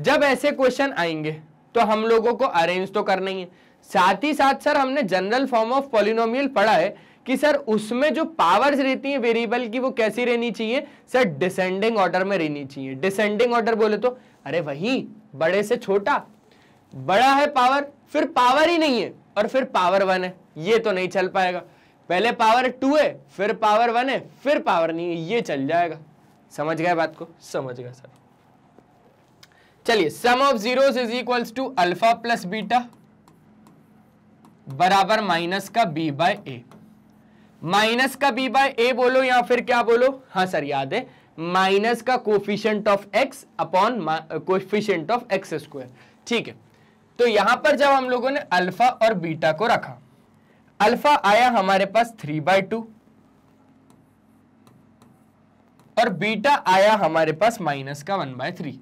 A: जब ऐसे क्वेश्चन आएंगे तो हम लोगों को अरेंज तो करना ही है साथ ही साथ सर हमने जनरल फॉर्म ऑफ पॉलिनोमियल पढ़ा है कि सर उसमें जो पावर्स रहती हैं वेरिएबल की वो कैसी रहनी चाहिए सर डिसेंडिंग ऑर्डर में रहनी चाहिए डिसेंडिंग ऑर्डर बोले तो अरे वही बड़े से छोटा बड़ा है पावर फिर पावर ही नहीं है और फिर पावर वन है ये तो नहीं चल पाएगा पहले पावर टू है फिर पावर वन है फिर पावर नहीं है ये चल जाएगा समझ गया बात को समझ गया सर चलिए sum of zeros is equals to alpha plus beta बराबर माइनस का बी बाय ए माइनस का बी बाय ए बोलो या फिर क्या बोलो हाँ सर याद है माइनस का coefficient of x upon coefficient of x square ठीक है तो यहां पर जब हम लोगों ने अल्फा और बीटा को रखा अल्फा आया हमारे पास थ्री बाय टू और बीटा आया हमारे पास माइनस का वन बाय थ्री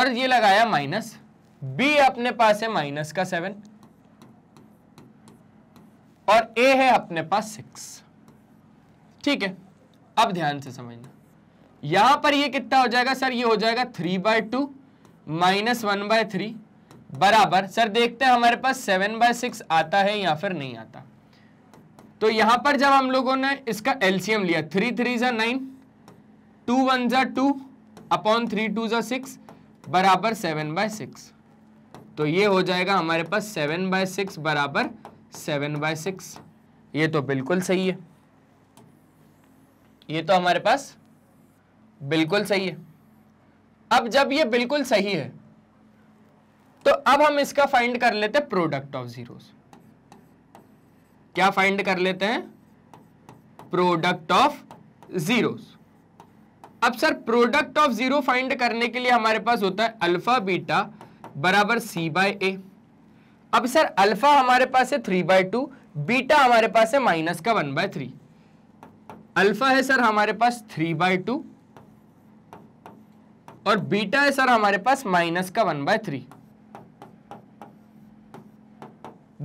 A: और ये लगाया माइनस बी अपने पास है माइनस का सेवन और ए है अपने पास सिक्स ठीक है अब ध्यान से समझना यहां पर ये कितना हो जाएगा सर ये हो जाएगा three by two minus one by three बराबर सर देखते हैं हमारे पास सेवन बाय सिक्स आता है या फिर नहीं आता तो यहां पर जब हम लोगों ने इसका एलसीएम लिया थ्री थ्री जा नाइन टू वन जा टू अपॉन थ्री टू जा सिक्स बराबर सेवन बाय सिक्स तो ये हो जाएगा हमारे पास सेवन बाय सिक्स बराबर सेवन बाय सिक्स ये तो बिल्कुल सही है ये तो हमारे पास बिल्कुल सही है अब जब ये बिल्कुल सही है तो अब हम इसका फाइंड कर लेते हैं प्रोडक्ट ऑफ जीरोस क्या फाइंड कर लेते हैं प्रोडक्ट ऑफ जीरोस अब sir product of zero find करने के लिए हमारे पास होता है अल्फा बीटा बराबर सी बाय ए अब सर अल्फा हमारे पास है थ्री बाय टू बीटा हमारे पास है माइनस का वन बाय थ्री अल्फा है सर हमारे पास थ्री बाय टू और बीटा है सर हमारे पास माइनस का वन बाय थ्री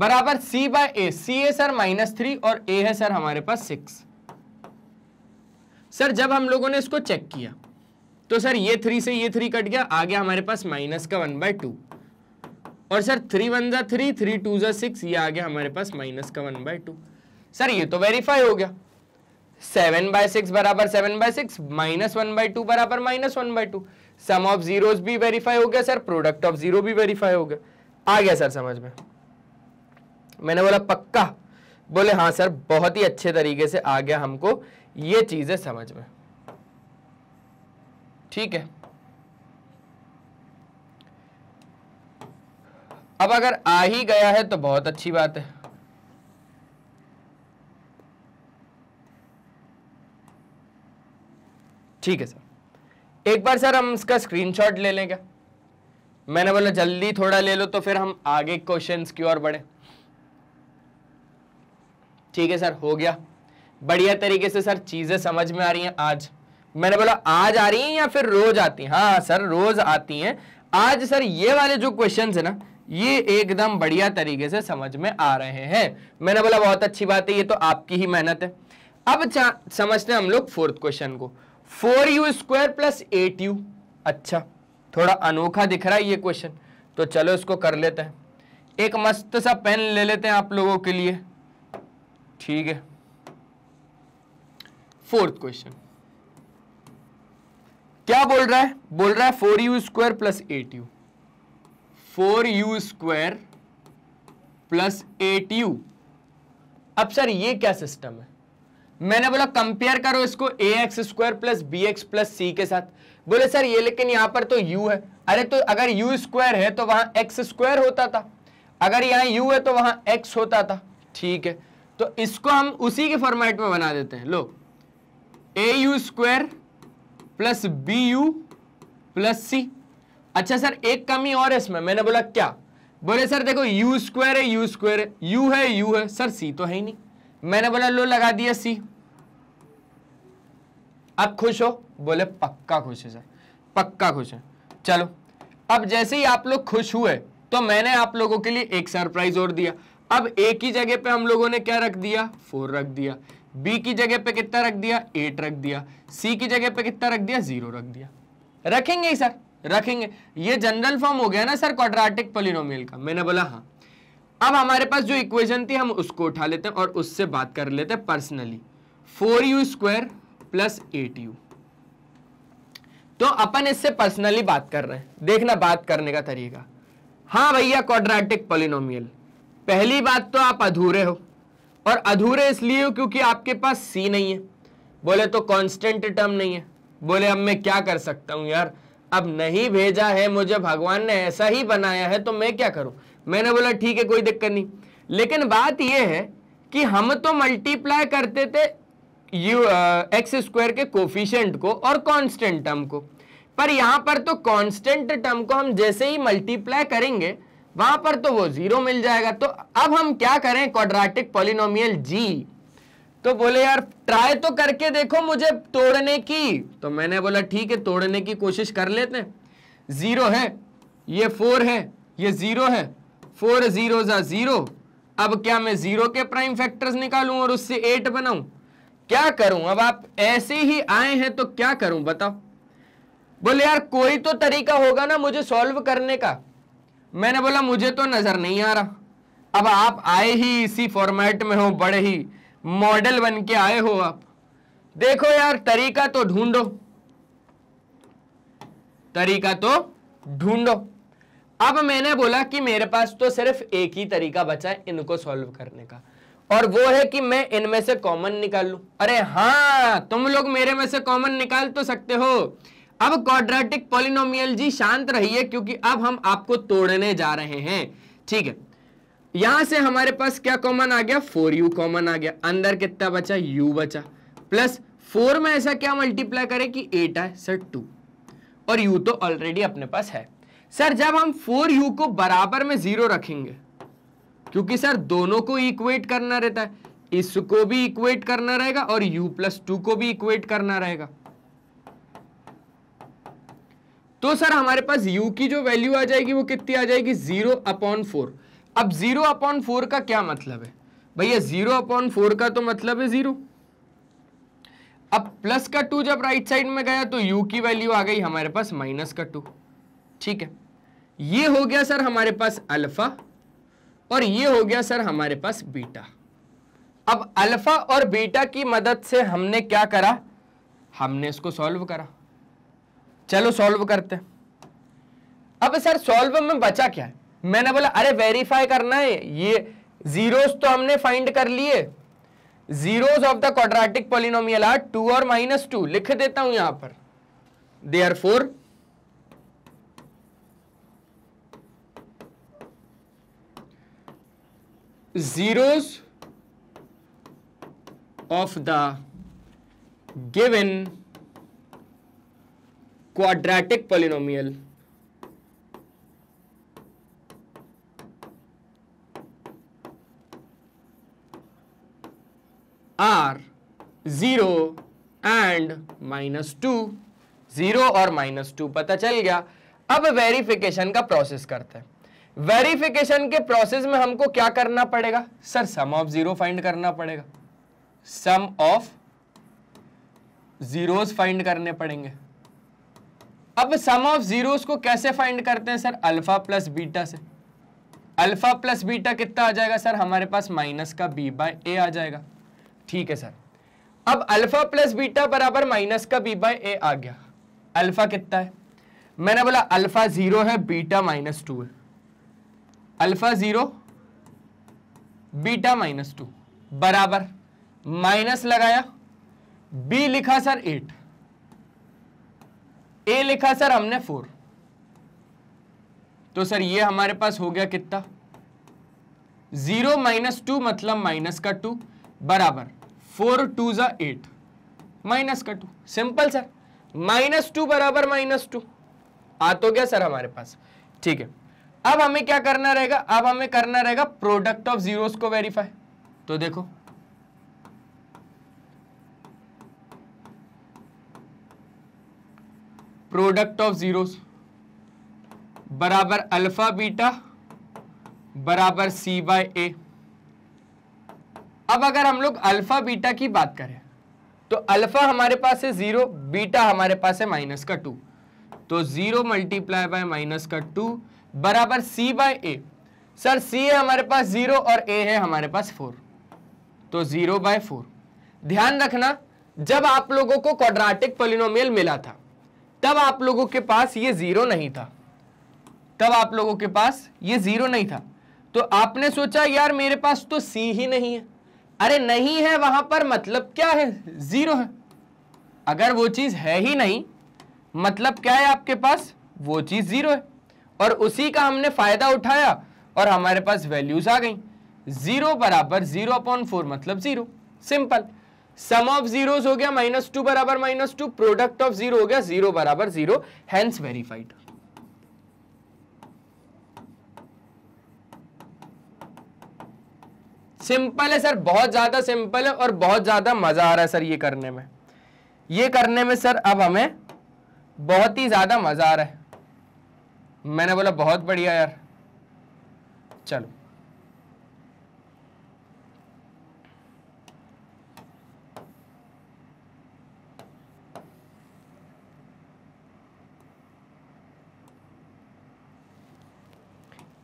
A: बराबर सी बाय ए सी है सर माइनस थ्री और ए है सर हमारे पास सिक्स सर जब हम लोगों ने इसको चेक किया तो सर ये थ्री से ये थ्री कट गया आ गया हमारे पास माइनस का वन बाय टू और सर थ्री वन ज़ा थ्री थ्री टू ज़ा सिक्स ये आ गया हमारे पास माइनस का वन बाय टू सर ये तो वेरीफाई हो गया सेवन बाय सिक्स बराबर seven by six minus one by two बराबर minus one by two sum of zeros भी वेरीफाई हो गया सर प्रोडक्ट ऑफ जीरो भी वेरीफाई हो गया आ गया सर समझ में मैंने बोला पक्का बोले हाँ सर बहुत ही अच्छे तरीके से आ गया हमको ये चीज़ें समझ में ठीक है अब अगर आ ही गया है तो बहुत अच्छी बात है ठीक है सर एक बार सर हम इसका स्क्रीनशॉट ले लेंगे मैंने बोला जल्दी थोड़ा ले लो तो फिर हम आगे क्वेश्चंस की ओर बढ़े ठीक है सर हो गया बढ़िया तरीके से सर चीज़ें समझ में आ रही हैं आज मैंने बोला आज आ रही हैं या फिर रोज आती हैं हाँ सर रोज आती हैं आज सर ये वाले जो क्वेश्चन है ना ये एकदम बढ़िया तरीके से समझ में आ रहे हैं मैंने बोला बहुत अच्छी बात है ये तो आपकी ही मेहनत है अब समझते हैं हम लोग फोर्थ क्वेश्चन को four U square plus eight U अच्छा थोड़ा अनोखा दिख रहा है ये क्वेश्चन तो चलो इसको कर लेते हैं एक मस्त सा पेन ले लेते हैं आप लोगों के लिए ठीक है फोर्थ क्वेश्चन क्या बोल रहा है बोल रहा है four U square plus eight U four U square plus eight U अब सर ये क्या सिस्टम है मैंने बोला कंपेयर करो इसको ए x square plus B x plus सी के साथ बोले सर ये लेकिन यहां पर तो यू है अरे तो अगर यू स्क्वायर है तो वहां एक्स स्क्वायर होता था अगर यहां यू है तो वहां एक्स होता था ठीक है तो इसको हम उसी के फॉर्मेट में बना देते हैं लो A U square plus B U plus C अच्छा सर एक कमी और है इसमें मैंने बोला क्या बोले सर देखो यू स्क्वायर है यू स्क्वायर है यू है यू है सर सी तो है ही नहीं मैंने बोला लो लगा दिया सी अब खुश हो बोले पक्का खुश है सर पक्का खुश है चलो अब जैसे ही आप लोग खुश हुए तो मैंने आप लोगों के लिए एक सरप्राइज और दिया अब एक ही जगह पे हम लोगों ने क्या रख दिया फोर रख दिया बी की जगह पे कितना रख दिया एट रख दिया सी की जगह पे कितना रख दिया जीरो रख दिया रखेंगे ही सर रखेंगे ये जनरल फॉर्म हो गया ना सर क्वाड्रेटिक पोलिनोमियल का मैंने बोला हाँ अब हमारे पास जो इक्वेशन थी हम उसको उठा लेते हैं और उससे बात कर लेते हैं personally four U square plus eight U तो अपन इससे पर्सनली बात कर रहे हैं देखना बात करने का तरीका हाँ भैया क्वाड्रेटिक पोलिनोमियल पहली बात तो आप अधूरे हो और अधूरे इसलिए क्योंकि आपके पास सी नहीं है बोले तो कांस्टेंट टर्म नहीं है बोले अब मैं क्या कर सकता हूं यार अब नहीं भेजा है मुझे भगवान ने ऐसा ही बनाया है तो मैं क्या करूं मैंने बोला ठीक है कोई दिक्कत नहीं लेकिन बात यह है कि हम तो मल्टीप्लाई करते थे यू एक्स स्क्वायर के कोफिशेंट को और कांस्टेंट टर्म को पर यहां पर तो कांस्टेंट टर्म को हम जैसे ही मल्टीप्लाई करेंगे वहां पर तो वो जीरो मिल जाएगा तो अब हम क्या करें क्वाड्रेटिक पॉलिनोमियल जी तो बोले यार ट्राई तो करके देखो मुझे तोड़ने की तो मैंने बोला ठीक है तोड़ने की कोशिश कर लेते हैं जीरो है ये फोर है ये जीरो है फोर जीरो ज़ा जीरो अब क्या मैं जीरो के प्राइम फैक्टर्स निकालू और उससे एट बनाऊ क्या करूं अब आप ऐसे ही आए हैं तो क्या करूं बताओ बोले यार कोई तो तरीका होगा ना मुझे सॉल्व करने का मैंने बोला मुझे तो नज़र नहीं आ रहा अब आप आए ही इसी फॉर्मेट में हो बड़े ही मॉडल बन के आए हो आप देखो यार तरीका तो ढूंढो तरीका तो ढूंढो अब मैंने बोला कि मेरे पास तो सिर्फ एक ही तरीका बचा है इनको सॉल्व करने का और वो है कि मैं इनमें से कॉमन निकाल लू अरे हाँ तुम लोग मेरे में से कॉमन निकाल तो सकते हो अब क्वाड्रेटिक पॉलिनोमियल जी शांत रहिए क्योंकि अब हम आपको तोड़ने जा रहे हैं ठीक है यहां से हमारे पास क्या कॉमन आ गया फोर यू कॉमन आ गया अंदर कितना बचा यू बचा प्लस फोर में ऐसा क्या मल्टीप्लाई करें कि एट है सर टू और यू तो ऑलरेडी अपने पास है सर जब हम फोर यू को बराबर में जीरो रखेंगे क्योंकि सर दोनों को इक्वेट करना रहता है इसको भी इक्वेट करना रहेगा और यू प्लस टू को भी इक्वेट करना रहेगा तो सर हमारे पास u की जो वैल्यू आ जाएगी वो कितनी आ जाएगी जीरो अपॉन फोर अब जीरो अपॉन फोर का क्या मतलब है भैया जीरो अपॉन फोर का तो मतलब है जीरो अब प्लस का टू जब राइट साइड में गया तो u की वैल्यू आ गई हमारे पास माइनस का टू ठीक है ये हो गया सर हमारे पास अल्फा और ये हो गया सर हमारे पास बीटा अब अल्फा और बीटा की मदद से हमने क्या करा हमने इसको सॉल्व करा चलो सॉल्व करते हैं अब सर सॉल्व में बचा क्या है मैंने बोला अरे वेरीफाई करना है ये जीरोस तो हमने फाइंड कर लिए zeros of the quadratic polynomial are two और माइनस टू लिख देता हूं यहां पर therefore zeros of the given quadratic polynomial are zero and minus two zero और माइनस टू पता चल गया अब वेरिफिकेशन का प्रोसेस करते हैं वेरिफिकेशन के प्रोसेस में हमको क्या करना पड़ेगा sir sum of zero find करना पड़ेगा सम ऑफ जीरोस फाइंड करने पड़ेंगे अब सम ऑफ जीरोस को कैसे फाइंड करते हैं सर अल्फा प्लस बीटा से अल्फा प्लस बीटा कितना आ जाएगा सर हमारे पास माइनस का बी बाय ए आ जाएगा ठीक है सर अब अल्फा प्लस बीटा बराबर माइनस का बी बाय ए आ गया अल्फा कितना है मैंने बोला अल्फा जीरो है बीटा माइनस टू है alpha zero beta minus two बराबर माइनस लगाया बी लिखा सर एट ए लिखा सर हमने फोर तो सर ये हमारे पास हो गया कितना जीरो माइनस टू मतलब माइनस का टू बराबर फोर टू ज़ा एट माइनस का two simple sir minus two बराबर माइनस टू आ तो गया सर हमारे पास ठीक है अब हमें क्या करना रहेगा अब हमें करना रहेगा प्रोडक्ट ऑफ जीरोस को वेरीफाई तो देखो प्रोडक्ट ऑफ जीरोस बराबर अल्फा बीटा बराबर सी बाय ए अब अगर हम लोग अल्फा बीटा की बात करें तो अल्फा हमारे पास है जीरो बीटा हमारे पास है माइनस का टू तो जीरो मल्टीप्लाई बाय माइनस का टू बराबर सी बाय ए सर सी है हमारे पास जीरो और ए है हमारे पास फोर तो जीरो बाय फोर ध्यान रखना जब आप लोगों को क्वाड्रेटिक पोलिनोमियल मिला था तब आप लोगों के पास ये जीरो नहीं था तब आप लोगों के पास ये जीरो नहीं था तो आपने सोचा यार मेरे पास तो सी ही नहीं है अरे नहीं है वहां पर मतलब क्या है जीरो है अगर वो चीज है ही नहीं मतलब क्या है आपके पास वो चीज जीरो है और उसी का हमने फायदा उठाया और हमारे पास वैल्यूज आ गई जीरो बराबर जीरो अपॉन फोर मतलब zero simple sum of zeros हो गया माइनस टू बराबर minus two product of zero हो गया जीरो बराबर जीरो हैंस वेरीफाइड सिंपल है सर बहुत ज्यादा सिंपल है और बहुत ज्यादा मजा आ रहा है सर ये करने में ये करने में सर अब हमें बहुत ही ज्यादा मजा आ रहा है मैंने बोला बहुत बढ़िया यार चलो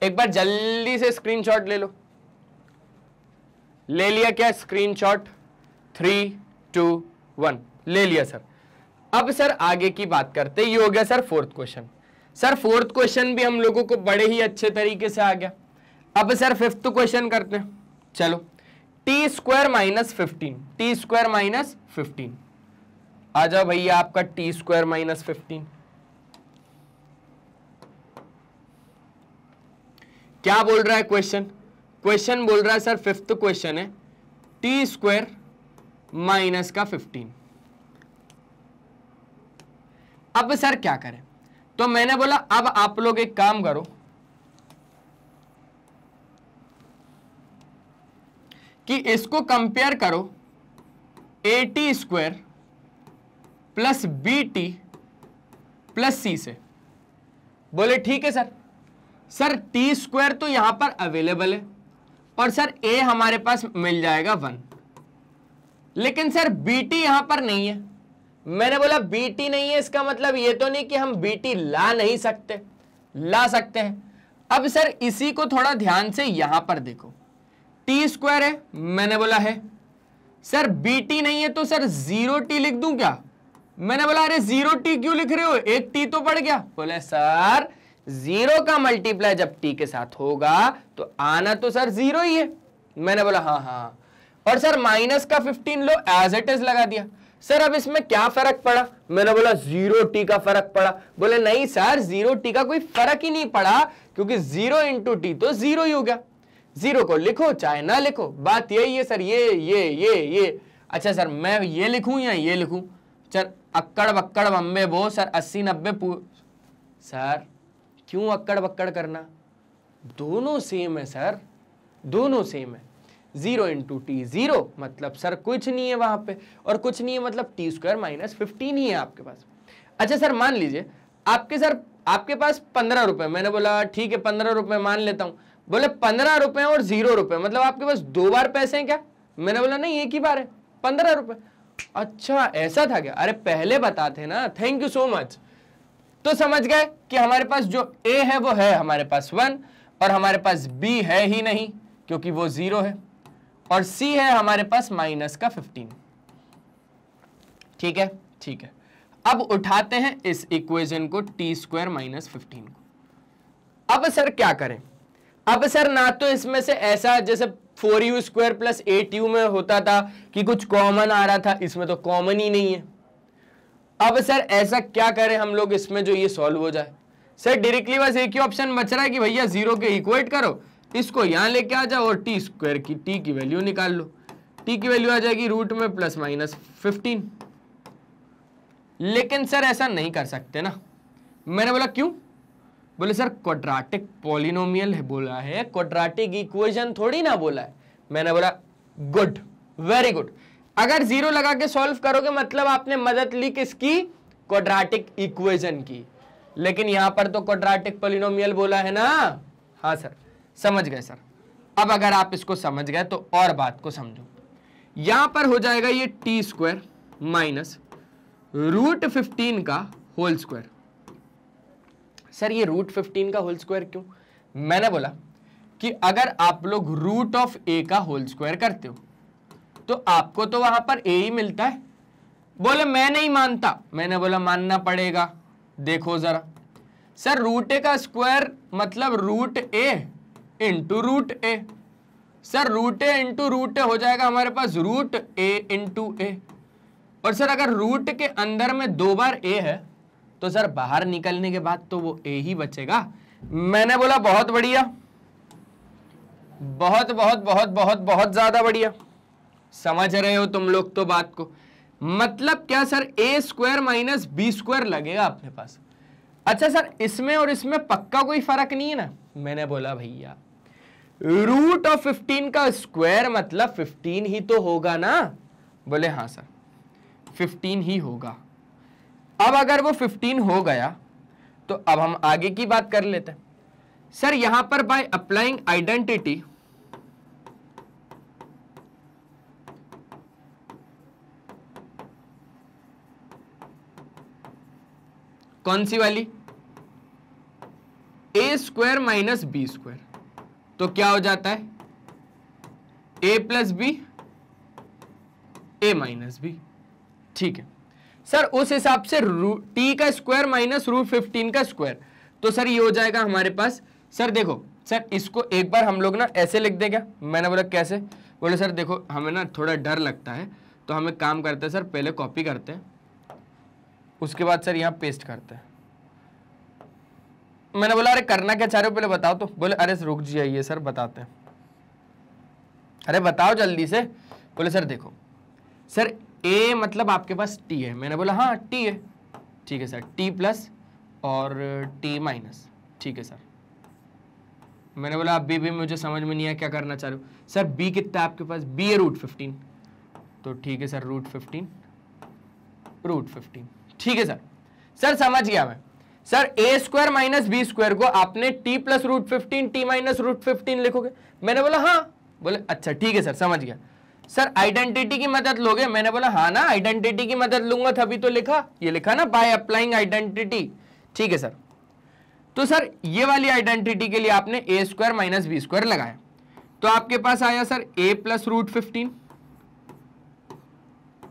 A: एक बार जल्दी से स्क्रीनशॉट ले लो ले लिया क्या स्क्रीनशॉट थ्री टू वन ले लिया सर अब सर आगे की बात करते ये हो गया sir fourth question sir fourth question भी हम लोगों को बड़े ही अच्छे तरीके से आ गया अब सर फिफ्थ क्वेश्चन करते हैं चलो T square minus fifteen T square minus fifteen आ जाओ भैया आपका टी स्क्वायर माइनस फिफ्टीन क्या बोल रहा है क्वेश्चन क्वेश्चन बोल रहा है सर फिफ्थ क्वेश्चन है टी स्क्वेयर माइनस का फिफ्टीन अब सर क्या करें तो मैंने बोला अब आप लोग एक काम करो कि इसको कंपेयर करो A T square plus B T plus सी से बोले ठीक है सर सर टी स्क्वायर तो यहां पर अवेलेबल है और सर ए हमारे पास मिल जाएगा वन लेकिन सर बी टी यहां पर नहीं है मैंने बोला बी टी नहीं है इसका मतलब ये तो नहीं कि हम बी टी ला नहीं सकते ला सकते हैं अब सर इसी को थोड़ा ध्यान से यहां पर देखो टी स्क्वायर है मैंने बोला है सर बी टी नहीं है तो सर जीरो टी लिख दूं क्या मैंने बोला अरे जीरो टी क्यों लिख रहे हो एक टी तो पड़ गया बोले सर जीरो का मल्टीप्लाई जब टी के साथ होगा तो आना तो सर जीरो ही है मैंने बोला हाँ हाँ और सर माइनस का फिफ्टीन लो एज इट इज लगा दिया सर अब इसमें क्या फर्क पड़ा मैंने बोला जीरो टी का फर्क पड़ा बोले नहीं सर जीरो टी का कोई फर्क ही नहीं पड़ा क्योंकि जीरो इंटू टी तो जीरो ही हो गया जीरो को लिखो चाहे ना लिखो बात यही है सर ये ये ये ये अच्छा सर मैं ये लिखूं या ये लिखूं सर अक्कड़ बक्कड़ मम्मे बो सर अस्सी नब्बे सर क्यों अक्कड़ बक्कड़ करना दोनों सेम है सर दोनों सेम है जीरो इंटू टी जीरो मतलब सर कुछ नहीं है वहां पे और कुछ नहीं है मतलब टी स्क्वायर माइनस फिफ्टीन ही है आपके पास अच्छा सर मान लीजिए आपके सर आपके पास पंद्रह रुपये मैंने बोला ठीक है पंद्रह रुपये मान लेता हूँ बोले पंद्रह रुपये और जीरो रुपये मतलब आपके पास दो बार पैसे हैं क्या मैंने बोला नहीं एक ही बार है पंद्रह रुपये अच्छा ऐसा था क्या अरे पहले बताते ना थैंक यू सो मच तो समझ गए कि हमारे पास जो ए है वो है हमारे पास वन और हमारे पास बी है ही नहीं क्योंकि वो जीरो है और सी है हमारे पास माइनस का फिफ्टीन ठीक है ठीक है अब उठाते हैं इस इक्वेशन को टी स्क्वायर माइनस फिफ्टीन को अब सर क्या करें अब सर ना तो इसमें से ऐसा जैसे four U square plus eight U में होता था कि कुछ कॉमन आ रहा था इसमें तो कॉमन ही नहीं है अब सर ऐसा क्या करें हम लोग इसमें जो ये सॉल्व हो जाए सर डायरेक्टली बस एक ही ऑप्शन बच रहा है कि भैया जीरो के इक्वेट करो इसको यहाँ लेके आ जाओ और टी स्क्वायर की टी की वैल्यू निकाल लो टी की वैल्यू आ जाएगी रूट में प्लस माइनस फिफ्टीन लेकिन सर ऐसा नहीं कर सकते ना मैंने बोला क्यों बोले सर क्वाड्रेटिक पॉलिनोमियल है बोला है क्वाड्रेटिक इक्वेशन थोड़ी ना बोला है मैंने बोला गुड वेरी गुड अगर जीरो लगा के सॉल्व करोगे मतलब आपने मदद ली किसकी क्वाड्रेटिक इक्वेशन की लेकिन यहां पर तो क्वाड्रेटिक पोलिनोमियल बोला है ना हाँ सर समझ गए सर अब अगर आप इसको समझ गए तो और बात को समझो यहां पर हो जाएगा ये T square minus root fifteen का होल स्क्वायर सर ये रूट फिफ्टीन का होल स्क्वायर क्यों मैंने बोला कि अगर आप लोग रूट ऑफ ए का होल स्क्वायर करते हो तो आपको तो वहां पर ए ही मिलता है बोले मैं नहीं मानता मैंने बोला मानना पड़ेगा देखो जरा सर रूट ए का स्क्वायर मतलब root A into root A sir root A into root A हो जाएगा हमारे पास रूट ए इंटू ए और सर अगर रूट के अंदर में दो बार ए है तो सर बाहर निकलने के बाद तो वो ए ही बचेगा मैंने बोला बहुत बढ़िया बहुत बहुत बहुत बहुत बहुत, बहुत ज्यादा बढ़िया समझ रहे हो तुम लोग तो बात को मतलब क्या sir A square minus B square लगेगा अपने पास अच्छा सर इसमें और इसमें पक्का कोई फर्क नहीं है ना मैंने बोला भैया रूट ऑफ फिफ्टीन का स्क्वायर मतलब फिफ्टीन ही तो होगा ना बोले हाँ सर फिफ्टीन ही होगा अब अगर वो फिफ्टीन हो गया तो अब हम आगे की बात कर लेते हैं सर यहां पर बाय अप्लाइंग आइडेंटिटी कौन सी वाली A square minus B square तो क्या हो जाता है A plus B A minus B ठीक है सर उस हिसाब से रू टी का स्क्वायर माइनस रू फिफ्टीन का स्क्वायर तो सर ये हो जाएगा हमारे पास सर देखो सर इसको एक बार हम लोग ना ऐसे लिख देगा मैंने बोला कैसे बोले सर देखो हमें ना थोड़ा डर लगता है तो हमें काम करते हैं सर पहले कॉपी करते हैं उसके बाद सर यहाँ पेस्ट करते हैं मैंने बोला अरे करना क्या चाह रहे हो पहले बताओ तो बोले अरे रुक जाइए सर बताते हैं अरे बताओ जल्दी से बोले सर देखो सर ए मतलब आपके पास टी है मैंने बोला हाँ टी है ठीक है सर टी प्लस और टी माइनस ठीक है सर मैंने बोला आप बी भी मुझे समझ में नहीं आया क्या करना चाह रहे हो सर बी कितना आपके पास बी है रूट फिफ्टीन तो ठीक है sir root fifteen root fifteen ठीक है सर सर समझ गया मैं sir A square minus B square को आपने T plus root fifteen T minus root fifteen लिखोगे मैंने बोला हाँ बोले अच्छा ठीक है सर समझ गया सर आइडेंटिटी की मदद लोगे मैंने बोला हाँ ना आइडेंटिटी की मदद लूंगा तभी तो लिखा ये लिखा ना बाय अप्लाइंग आइडेंटिटी ठीक है सर तो सर ये वाली आइडेंटिटी के लिए आपने A square minus B square लगाया तो आपके पास आया sir A plus root fifteen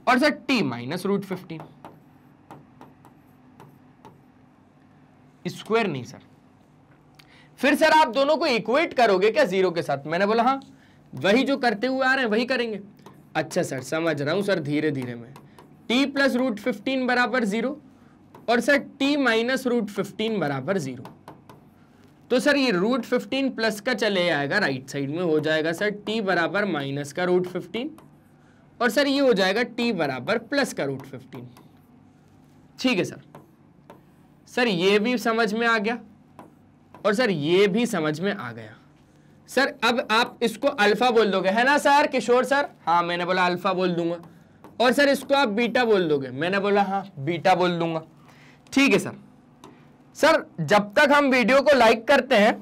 A: और sir T minus root fifteen square नहीं सर फिर सर आप दोनों को इक्वेट करोगे क्या जीरो के साथ मैंने बोला हाँ वही जो करते हुए आ रहे हैं वही करेंगे अच्छा सर समझ रहा हूँ सर धीरे धीरे मैं टी प्लस रूट फिफ्टीन बराबर जीरो और sir T minus root fifteen बराबर जीरो तो सर ये रूट फिफ्टीन प्लस का चले आएगा राइट साइड में हो जाएगा सर टी बराबर माइनस का रूट फिफ्टीन और सर ये हो जाएगा टी बराबर प्लस का रूट फिफ्टीन ठीक है सर सर ये भी समझ में आ गया और सर ये भी समझ में आ गया सर अब आप इसको अल्फ़ा बोल दोगे है ना सर किशोर सर हाँ मैंने बोला अल्फ़ा बोल दूंगा और सर इसको आप बीटा बोल दोगे मैंने बोला हाँ बीटा बोल दूंगा ठीक है सर सर जब तक हम वीडियो को लाइक करते हैं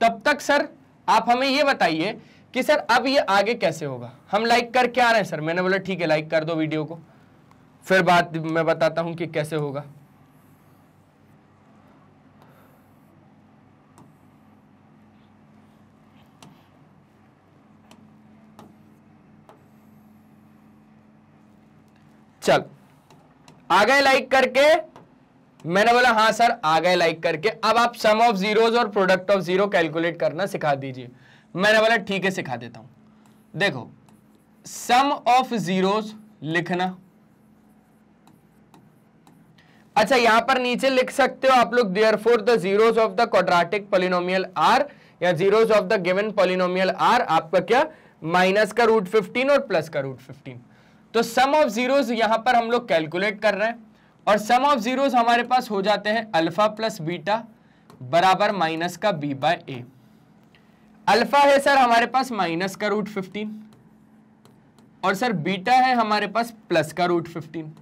A: तब तक सर आप हमें ये बताइए कि सर अब ये आगे कैसे होगा हम लाइक करके आ रहे हैं सर मैंने बोला ठीक है लाइक कर दो वीडियो को फिर बात मैं बताता हूँ कि कैसे होगा चल आ गए लाइक करके मैंने बोला हाँ सर आ गए लाइक करके अब आप सम ऑफ जीरोज और प्रोडक्ट ऑफ जीरो कैलकुलेट करना सिखा दीजिए मैंने बोला ठीक है सिखा देता हूं देखो सम ऑफ जीरोज लिखना अच्छा यहां पर नीचे लिख सकते हो आप लोग therefore the zeros of the quadratic polynomial are या zeros of the given polynomial are आपका क्या माइनस का रूट फिफ्टीन और प्लस का रूट फिफ्टीन तो सम ऑफ जीरो यहां पर हम लोग कैलकुलेट कर रहे हैं और सम ऑफ जीरो हमारे पास हो जाते हैं अल्फा प्लस बीटा बराबर माइनस का बी बाय ए अल्फा है सर हमारे पास माइनस का रूट फिफ्टीन और सर बीटा है हमारे पास प्लस का रूट फिफ्टीन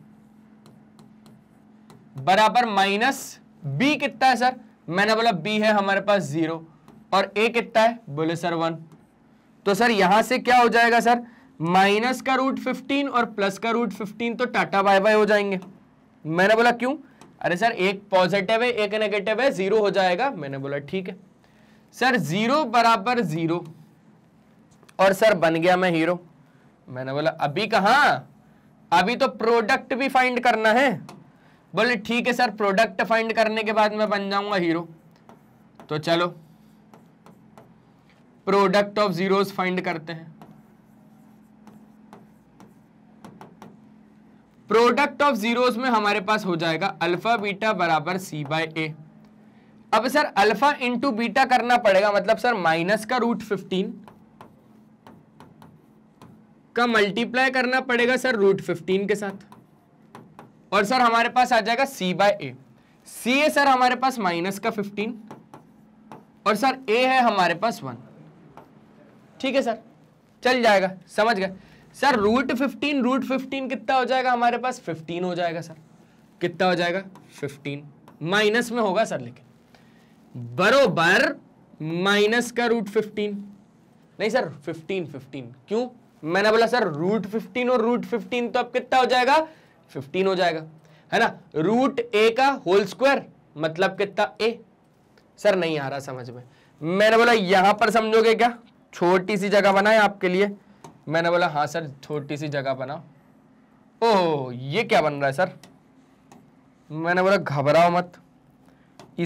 A: बराबर माइनस बी कितना है सर मैंने बोला बी है हमारे पास जीरो और ए कितना है बोले सर वन तो सर यहां से क्या हो जाएगा सर माइनस का रूट फिफ्टीन और प्लस का रूट फिफ्टीन तो टाटा बाय बाय हो जाएंगे मैंने बोला क्यों अरे सर एक पॉजिटिव है एक नेगेटिव है जीरो हो जाएगा मैंने बोला ठीक है सर जीरो बराबर जीरो और सर बन गया मैं हीरो मैंने बोला अभी कहा अभी तो प्रोडक्ट भी फाइंड करना है बोले ठीक है सर प्रोडक्ट फाइंड करने के बाद मैं बन जाऊंगा हीरो तो चलो प्रोडक्ट ऑफ जीरोस फाइंड करते हैं प्रोडक्ट ऑफ जीरोस में हमारे पास हो जाएगा अल्फा बीटा बराबर सी बाय ए अब सर अल्फा इंटू बीटा करना पड़ेगा मतलब सर माइनस का रूट फिफ्टीन का मल्टीप्लाई करना पड़ेगा सर रूट फिफ्टीन के साथ और सर हमारे पास आ जाएगा सी bye A C A sir हमारे पास माइनस का फिफ्टीन और सर ए है हमारे पास वन ठीक है सर चल जाएगा समझ गए sir root fifteen root fifteen कितना हो जाएगा हमारे पास फिफ्टीन हो जाएगा सर कितना हो जाएगा फिफ्टीन माइनस में होगा सर लेकिन बरोबर माइनस का रूट फिफ्टीन नहीं सर फिफ्टीन फिफ्टीन क्यों मैंने बोला सर रूट फिफ्टीन और रूट फिफ्टीन तो अब कितना हो जाएगा फिफ्टीन हो जाएगा है ना रूट ए का होल स्क्वायर मतलब कितना ए सर नहीं आ रहा समझ में मैंने बोला यहां पर समझोगे क्या छोटी सी जगह बनाए आपके लिए मैंने बोला हाँ सर छोटी सी जगह बनाओ ओह ये क्या बन रहा है सर मैंने बोला घबराओ मत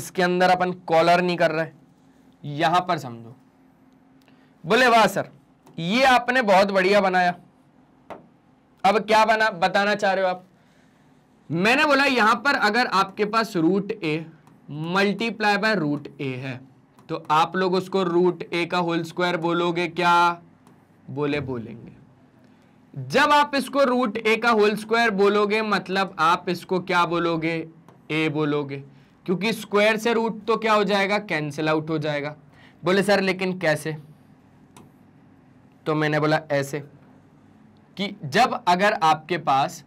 A: इसके अंदर अपन कॉलर नहीं कर रहे यहां पर समझो बोले वाह सर ये आपने बहुत बढ़िया बनाया अब क्या बना बताना चाह रहे हो आप मैंने बोला यहां पर अगर आपके पास root A multiply by root A है तो आप लोग उसको रूट ए का होल स्क्वायर बोलोगे क्या बोले बोलेंगे जब आप इसको रूट ए का होल स्क्वायर बोलोगे मतलब आप इसको क्या बोलोगे ए बोलोगे क्योंकि स्क्वायर से रूट तो क्या हो जाएगा कैंसिल आउट हो जाएगा बोले सर लेकिन कैसे तो मैंने बोला ऐसे कि जब अगर आपके पास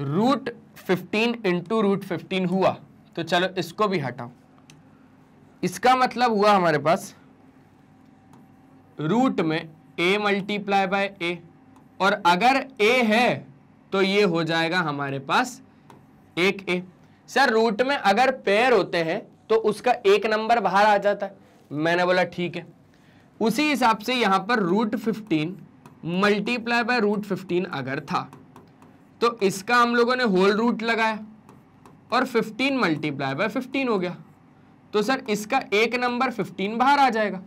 A: root fifteen into root fifteen हुआ तो चलो इसको भी हटाओ इसका मतलब हुआ हमारे पास रूट में ए मल्टीप्लाई बाय ए और अगर ए है तो ये हो जाएगा हमारे पास एक ए सर रूट में अगर पेयर होते हैं तो उसका एक नंबर बाहर आ जाता है मैंने बोला ठीक है उसी हिसाब से यहाँ पर root fifteen multiply by root fifteen अगर था तो इसका हम लोगों ने होल रूट लगाया और फिफ्टीन मल्टीप्लाई बाय फिफ्टीन हो गया तो सर इसका एक नंबर फिफ्टीन बाहर आ जाएगा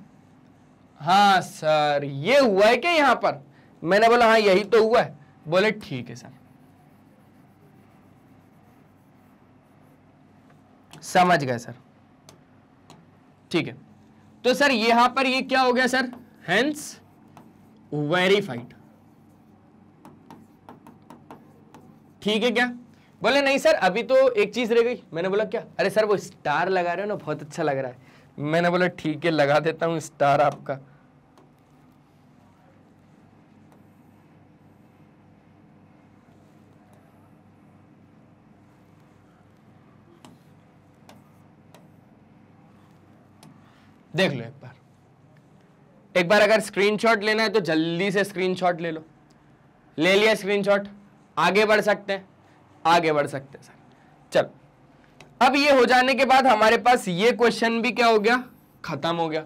A: हाँ सर ये हुआ है क्या यहाँ पर मैंने बोला हाँ यही तो हुआ है बोले ठीक है सर समझ गए सर ठीक है तो सर यहां पर ये क्या हो गया सर हेंस वेरीफाइड ठीक है क्या बोले नहीं सर अभी तो एक चीज रह गई मैंने बोला क्या अरे सर वो स्टार लगा रहे हो ना बहुत अच्छा लग रहा है मैंने बोला ठीक है लगा देता हूँ स्टार आपका देख लो एक बार एक बार अगर स्क्रीनशॉट लेना है तो जल्दी से स्क्रीनशॉट ले लो ले लिया स्क्रीनशॉट आगे बढ़ सकते हैं आगे बढ़ सकते हैं सर चलो अब ये हो जाने के बाद हमारे पास ये क्वेश्चन भी क्या हो गया खत्म हो गया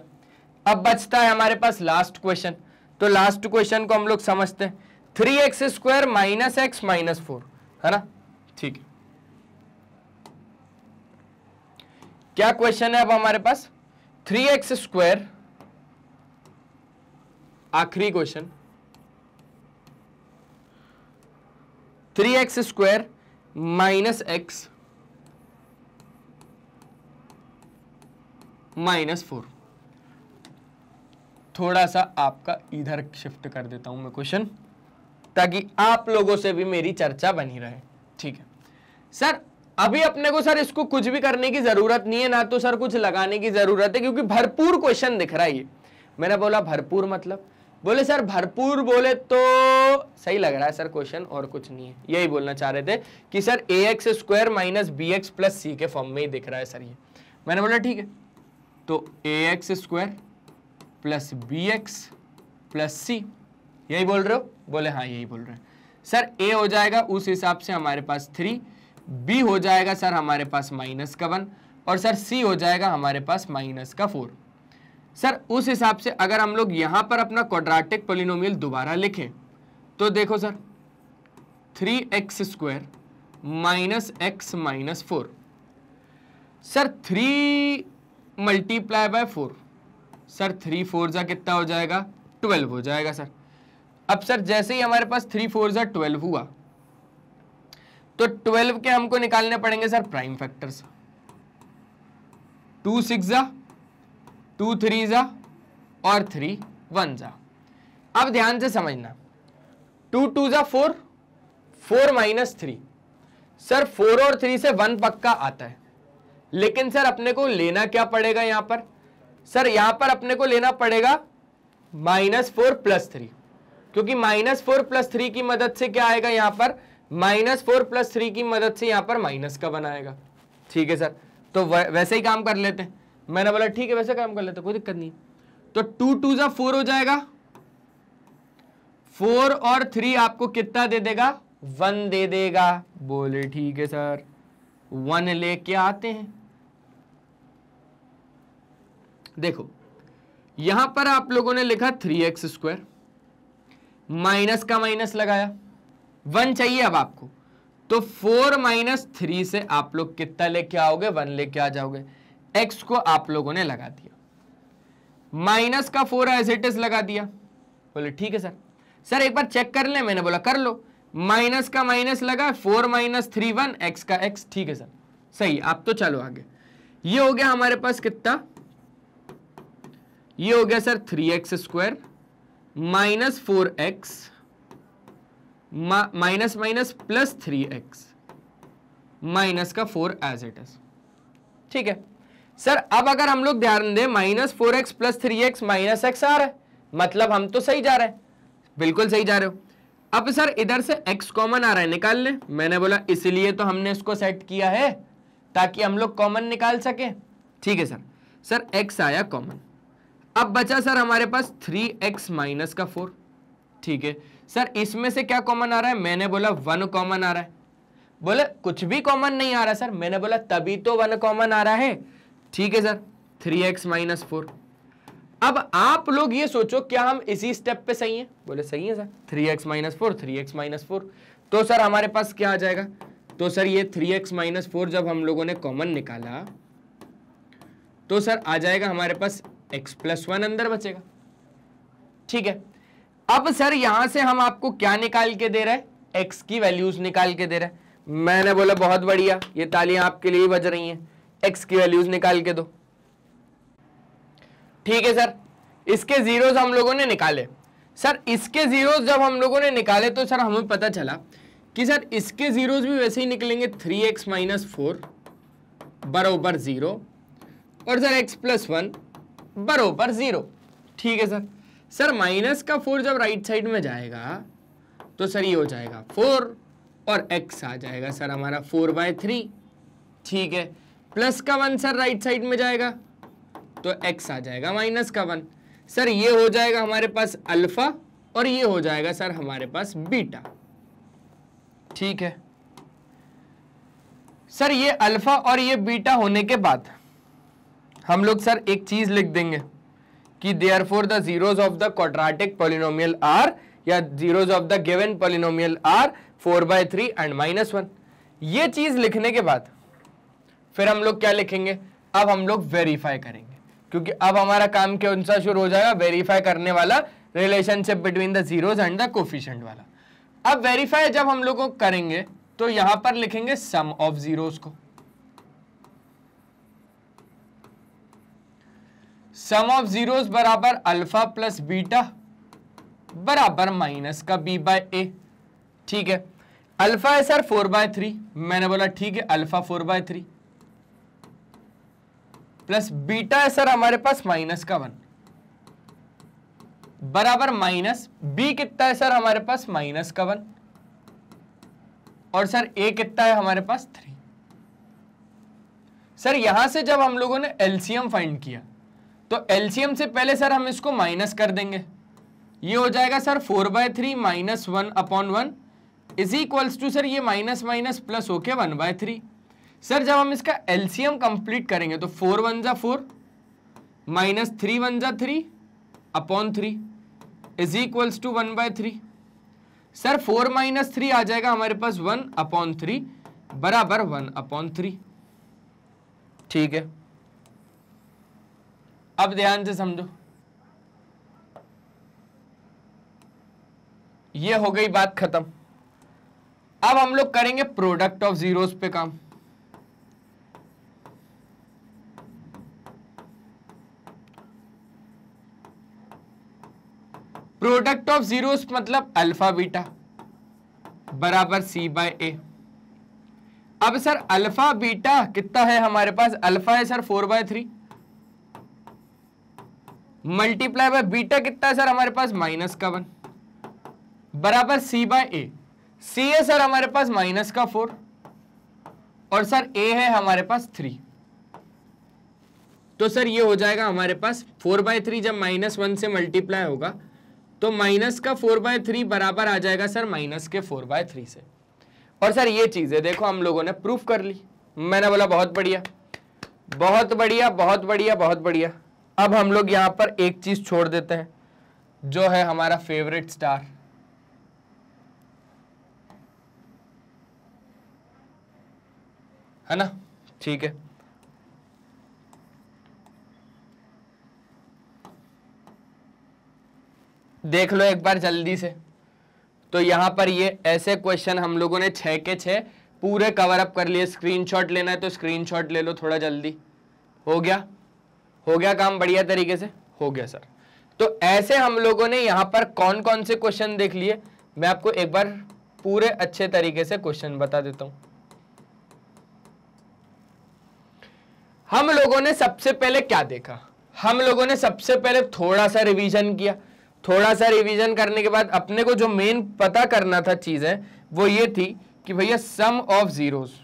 A: अब बचता है हमारे पास लास्ट क्वेश्चन तो लास्ट क्वेश्चन को हम लोग समझते हैं three X square minus X minus four है ना ठीक है क्या क्वेश्चन है अब हमारे पास थ्री एक्स स्क्वायर आखिरी question three X square minus X minus four थोड़ा सा आपका इधर शिफ्ट कर देता हूं मैं क्वेश्चन ताकि आप लोगों से भी मेरी चर्चा बनी रहे ठीक है सर अभी अपने को सर इसको कुछ भी करने की जरूरत नहीं है ना तो सर कुछ लगाने की जरूरत है क्योंकि भरपूर क्वेश्चन दिख रहा है ये मैंने बोला भरपूर मतलब बोले सर भरपूर बोले तो सही लग रहा है सर क्वेश्चन और कुछ नहीं है यही बोलना चाह रहे थे कि सर ए x square minus B x plus सी के फॉर्म में ही दिख रहा है सर ये मैंने बोला ठीक है तो A x square plus B x plus C यही बोल रहे हो बोले हाँ यही बोल रहे हैं सर ए हो जाएगा उस हिसाब से हमारे पास थ्री बी हो जाएगा सर हमारे पास माइनस का वन और सर सी हो जाएगा हमारे पास माइनस का फोर सर उस हिसाब से अगर हम लोग यहाँ पर अपना क्वाड्रेटिक पोलिनोमियल दोबारा लिखें तो देखो sir three X square minus X minus four sir three multiply by four sir three four ज़ा कितना हो जाएगा ट्वेल्व हो जाएगा सर अब सर जैसे ही हमारे पास थ्री फोर ज़ा ट्वेल्व हुआ तो ट्वेल्व के हमको निकालने पड़ेंगे sir prime factors two six ज़ा टू थ्री ज़ा और थ्री वन ज़ा अब ध्यान से समझना टू टू ज़ा four four minus three sir four और थ्री से वन पक्का आता है लेकिन सर अपने को लेना क्या पड़ेगा यहां पर सर यहां पर अपने को लेना पड़ेगा माइनस फोर प्लस थ्री क्योंकि माइनस फोर प्लस थ्री की मदद से क्या आएगा यहां पर माइनस फोर प्लस थ्री की मदद से यहां पर माइनस का बनाएगा ठीक है सर तो वैसे ही काम कर लेते हैं मैंने बोला ठीक है वैसे काम कर लेते कोई दिक्कत नहीं तो टू टू जा फोर हो जाएगा फोर और थ्री आपको कितना दे देगा वन दे देगा बोले ठीक है सर वन लेके आते हैं देखो यहां पर आप लोगों ने लिखा थ्री एक्स स्क्वायर माइनस का माइनस लगाया वन चाहिए अब आपको तो फोर माइनस थ्री से आप लोग कितना लेके आओगे वन लेके आ जाओगे एक्स को आप लोगों ने लगा दिया माइनस का फोर एज इट इज लगा दिया बोले ठीक है सर सर एक बार चेक कर ले मैंने बोला कर लो माइनस का माइनस लगा four minus three one X का एक्स ठीक है सर सही आप तो चलो आगे ये हो गया हमारे पास कितना ये हो गया sir three X square minus four X minus minus plus three x minus का फोर एज इट इज ठीक है सर अब अगर हम लोग ध्यान दें minus four x plus three x minus X आ रहा है मतलब हम तो सही जा रहे हैं बिल्कुल सही जा रहे हो अब सर इधर से x कॉमन आ रहा है निकाल लें मैंने बोला इसलिए तो हमने इसको सेट किया है ताकि हम लोग कॉमन निकाल सके ठीक है सर सर x आया कॉमन अब बचा सर हमारे पास थ्री एक्स माइनस का फोर ठीक है सर इसमें से क्या कॉमन आ रहा है मैंने बोला वन कॉमन आ रहा है बोले कुछ भी कॉमन नहीं आ रहा सर मैंने बोला तभी तो वन कॉमन आ रहा है ठीक है sir three x minus four अब आप लोग ये सोचो क्या हम इसी स्टेप पे सही हैं बोले सही है sir three x minus four three x minus four तो सर हमारे पास क्या आ जाएगा तो सर ये थ्री एक्स माइनस फोर जब हम लोगों ने कॉमन निकाला तो सर आ जाएगा हमारे पास एक्स प्लस वन अंदर बचेगा ठीक है अब सर यहां से हम आपको क्या निकाल के दे रहे है एक्स की वैल्यूज निकाल के दे रहे है मैंने बोला बहुत बढ़िया ये तालियां आपके लिए बज रही हैं एक्स की वैल्यूज निकाल के दो ठीक है सर इसके जीरोज हम लोगों ने निकाले सर इसके जीरोज जब हम लोगों ने निकाले तो सर हमें पता चला कि सर इसके जीरोज भी वैसे ही निकलेंगे थ्री एक्स माइनस फोर बरोबर ज़ीरो और सर एक्स प्लस वन बरोबर ज़ीरो ठीक है सर सर माइनस का फोर जब राइट साइड में जाएगा तो सर ये हो जाएगा फोर और एक्स आ जाएगा सर हमारा फोर बाय थ्री ठीक है प्लस का वन सर राइट साइड में जाएगा तो एक्स आ जाएगा माइनस का वन सर ये हो जाएगा हमारे पास अल्फ़ा और ये हो जाएगा सर हमारे पास बीटा ठीक है सर ये अल्फ़ा और ये बीटा होने के बाद हम लोग सर एक चीज लिख देंगे कि therefore the zeros of the quadratic polynomial are या zeros of the given polynomial are four by three and minus one ये चीज लिखने के बाद फिर हम लोग क्या लिखेंगे अब हम लोग वेरीफाई करेंगे क्योंकि अब हमारा काम के अनुसार शुरू हो जाएगा वेरीफाई करने वाला relationship between the zeros and the coefficient वाला अब वेरीफाई जब हम लोग करेंगे तो यहां पर लिखेंगे सम ऑफ जीरोज को सम ऑफ जीरोस बराबर अल्फा प्लस बीटा बराबर माइनस का बी बाय ए ठीक है अल्फा है सर फोर बाय थ्री मैंने बोला ठीक है alpha four by three plus beta है सर हमारे पास माइनस का वन बराबर माइनस बी कितना है सर हमारे पास माइनस का वन और सर ए कितना है हमारे पास थ्री सर यहां से जब हम लोगों ने एलसीएम फाइंड किया तो एलसीएम से पहले सर हम इसको माइनस कर देंगे ये हो जाएगा sir four by three minus one upon one is equals to sir ये माइनस माइनस प्लस होके वन बाय थ्री सर जब हम इसका एलसीएम कंप्लीट करेंगे तो फोर वन जा फोर माइनस थ्री वन जा three upon three is equals to one by three sir four minus three आ जाएगा हमारे पास वन अपॉन थ्री बराबर वन अपॉन थ्री ठीक है अब ध्यान से समझो ये हो गई बात खत्म अब हम लोग करेंगे प्रोडक्ट ऑफ जीरोस पे काम प्रोडक्ट ऑफ जीरोस मतलब अल्फा बीटा बराबर सी बाय ए अब सर अल्फा बीटा कितना है हमारे पास अल्फा है sir four by three multiply by beta कितना है सर हमारे पास माइनस का वन बराबर सी बाय ए सी है सर हमारे पास माइनस का फोर और सर ए है हमारे पास थ्री तो सर ये हो जाएगा हमारे पास फोर बाय थ्री जब माइनस वन से मल्टीप्लाई होगा तो माइनस का फोर बाय थ्री बराबर आ जाएगा सर माइनस के फोर बाय थ्री से और सर ये चीज़ है देखो हम लोगों ने प्रूफ कर ली मैंने बोला बहुत बढ़िया बहुत बढ़िया बहुत बढ़िया बहुत बढ़िया अब हम लोग यहां पर एक चीज छोड़ देते हैं जो है हमारा फेवरेट स्टार है ना ठीक है देख लो एक बार जल्दी से तो यहां पर ये ऐसे क्वेश्चन हम लोगों ने छह के छ पूरे कवर अप कर लिए स्क्रीनशॉट लेना है तो स्क्रीनशॉट ले लो थोड़ा जल्दी हो गया हो गया काम बढ़िया तरीके से हो गया सर तो ऐसे हम लोगों ने यहां पर कौन कौन से क्वेश्चन देख लिए मैं आपको एक बार पूरे अच्छे तरीके से क्वेश्चन बता देता हूं हम लोगों ने सबसे पहले क्या देखा हम लोगों ने सबसे पहले थोड़ा सा रिवीजन किया थोड़ा सा रिवीजन करने के बाद अपने को जो मेन पता करना था चीज़ें वो ये थी कि भैया सम ऑफ जीरोस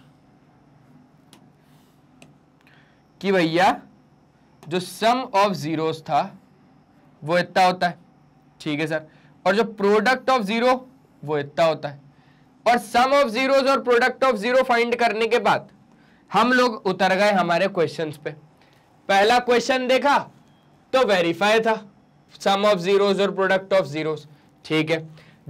A: कि भैया जो सम ऑफ ज़ीरोस था वो इतना होता है ठीक है सर और जो प्रोडक्ट ऑफ ज़ीरो वो इतना होता है और सम ऑफ ज़ीरोस और प्रोडक्ट ऑफ ज़ीरो फाइंड करने के बाद हम लोग उतर गए हमारे क्वेश्चंस पे पहला क्वेश्चन देखा तो वेरीफाई था सम ऑफ ज़ीरोस और प्रोडक्ट ऑफ ज़ीरोस ठीक है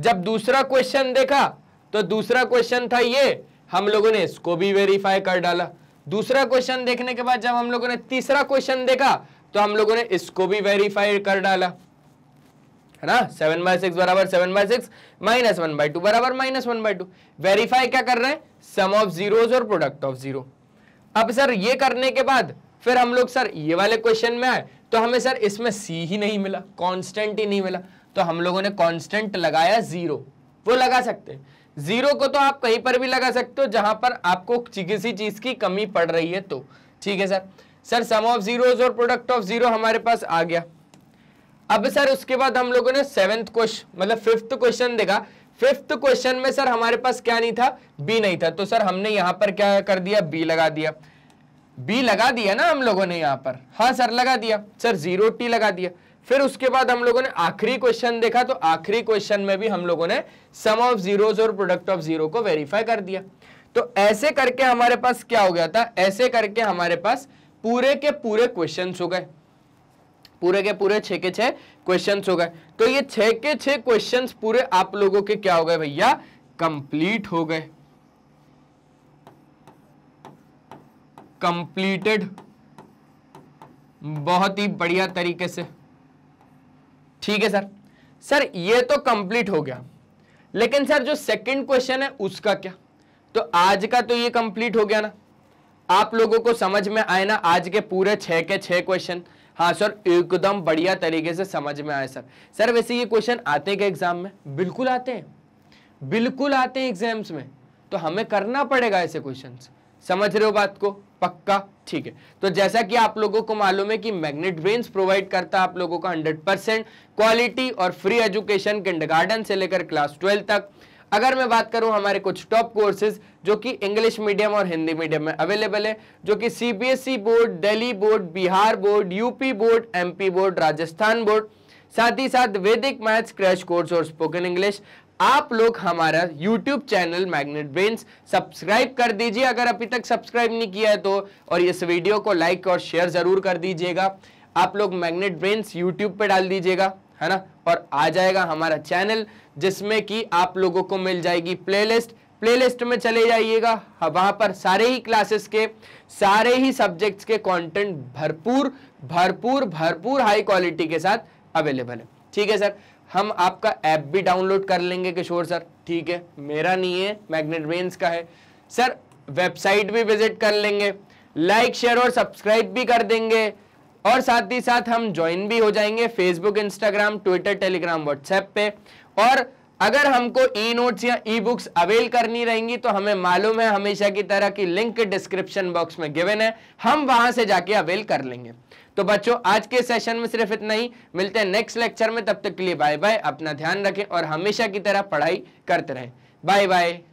A: जब दूसरा क्वेश्चन देखा तो दूसरा क्वेश्चन था ये हम लोगों ने इसको भी वेरीफाई कर डाला दूसरा क्वेश्चन देखने के बाद जब हम लोगों ने तीसरा क्वेश्चन देखा तो हम लोगों ने इसको भी वेरीफाई कर डाला है ना सेवन बाय सिक्स बराबर seven by six minus one by two बराबर minus one by two verify क्या कर रहे हैं सम ऑफ जीरोज और प्रोडक्ट ऑफ जीरो अब सर ये करने के बाद फिर हम लोग सर ये वाले क्वेश्चन में आए तो हमें सर इसमें सी ही नहीं मिला कांस्टेंट ही नहीं मिला तो हम लोगों ने कांस्टेंट लगाया जीरो वो लगा सकते हैं जीरो को तो आप कहीं पर भी लगा सकते हो जहां पर आपको किसी चीज की कमी पड़ रही है तो ठीक है sir sir sum of zeros और प्रोडक्ट ऑफ जीरो हमारे पास आ गया अब सर उसके बाद हम लोगों ने सेवेंथ क्वेश्चन मतलब फिफ्थ क्वेश्चन देखा फिफ्थ क्वेश्चन में सर हमारे पास क्या नहीं था बी नहीं था तो सर हमने यहां पर क्या कर दिया बी लगा दिया बी लगा दिया ना हम लोगों ने यहां पर हाँ सर लगा दिया सर जीरो टी लगा दिया फिर उसके बाद हम लोगों ने आखिरी क्वेश्चन देखा तो आखिरी क्वेश्चन में भी हम लोगों ने सम ऑफ जीरोज और प्रोडक्ट ऑफ जीरो को वेरीफाई कर दिया तो ऐसे करके हमारे पास क्या हो गया था ऐसे करके हमारे पास पूरे के पूरे क्वेश्चन हो गए पूरे के पूरे छः के छे क्वेश्चन हो गए तो ये छह के छः क्वेश्चन पूरे आप लोगों के क्या हो गए भैया कंप्लीट हो गए कंप्लीटेड बहुत ही बढ़िया तरीके से ठीक है सर सर ये तो कंप्लीट हो गया लेकिन सर जो सेकंड क्वेश्चन है उसका क्या तो आज का तो ये कंप्लीट हो गया ना आप लोगों को समझ में आए ना आज के पूरे छः के छः क्वेश्चन हाँ सर एकदम बढ़िया तरीके से समझ में आए सर सर वैसे ये क्वेश्चन आते हैं क्या एग्जाम में बिल्कुल आते हैं बिल्कुल आते हैं एग्जाम्स में तो हमें करना पड़ेगा ऐसे क्वेश्चन समझ रहे हो बात को पक्का ठीक है तो जैसा कि आप लोगों को मालूम है कि मैग्नेट ब्रेन प्रोवाइड करता है आप लोगों का 100 परसेंट क्वालिटी और फ्री एजुकेशन किंडरगार्टन से लेकर क्लास ट्वेल्व तक अगर मैं बात करूं हमारे कुछ टॉप कोर्सेज जो कि इंग्लिश मीडियम और हिंदी मीडियम में अवेलेबल है जो कि CBSE e board Delhi board Bihar board UP board MP board Rajasthan board साथ ही साथ वैदिक मैथ्स क्रैश कोर्स और स्पोकन इंग्लिश आप लोग हमारा YouTube channel Magnet Brains subscribe कर दीजिए अगर अभी तक सब्सक्राइब नहीं किया है तो और इस वीडियो को लाइक और शेयर ज़रूर कर दीजिएगा आप लोग मैग्नेट ब्रेन्स यूट्यूब पे डाल दीजिएगा है ना और आ जाएगा हमारा चैनल जिसमें कि आप लोगों को मिल जाएगी प्लेलिस्ट प्लेलिस्ट में चले जाइएगा हाँ, वहां पर सारे ही क्लासेस के सारे ही सब्जेक्ट्स के कंटेंट भरपूर भरपूर भरपूर हाई क्वालिटी के साथ अवेलेबल है ठीक है सर हम आपका ऐप भी डाउनलोड कर लेंगे किशोर सर ठीक है मेरा नहीं है मैग्नेट ब्रेन्स का है सर वेबसाइट भी विजिट कर लेंगे लाइक शेयर और सब्सक्राइब भी कर देंगे और साथ ही साथ हम ज्वाइन भी हो जाएंगे Facebook Instagram Twitter Telegram WhatsApp पे और अगर हमको ई नोट्स या ई बुक्स अवेल करनी रहेंगी तो हमें मालूम है हमेशा की तरह की लिंक डिस्क्रिप्शन बॉक्स में गिवन है हम वहां से जाके अवेल कर लेंगे तो बच्चों आज के सेशन में सिर्फ इतना ही मिलते हैं नेक्स्ट लेक्चर में तब तक के लिए बाय बाय अपना ध्यान रखें और हमेशा की तरह पढ़ाई करते रहें बाय बाय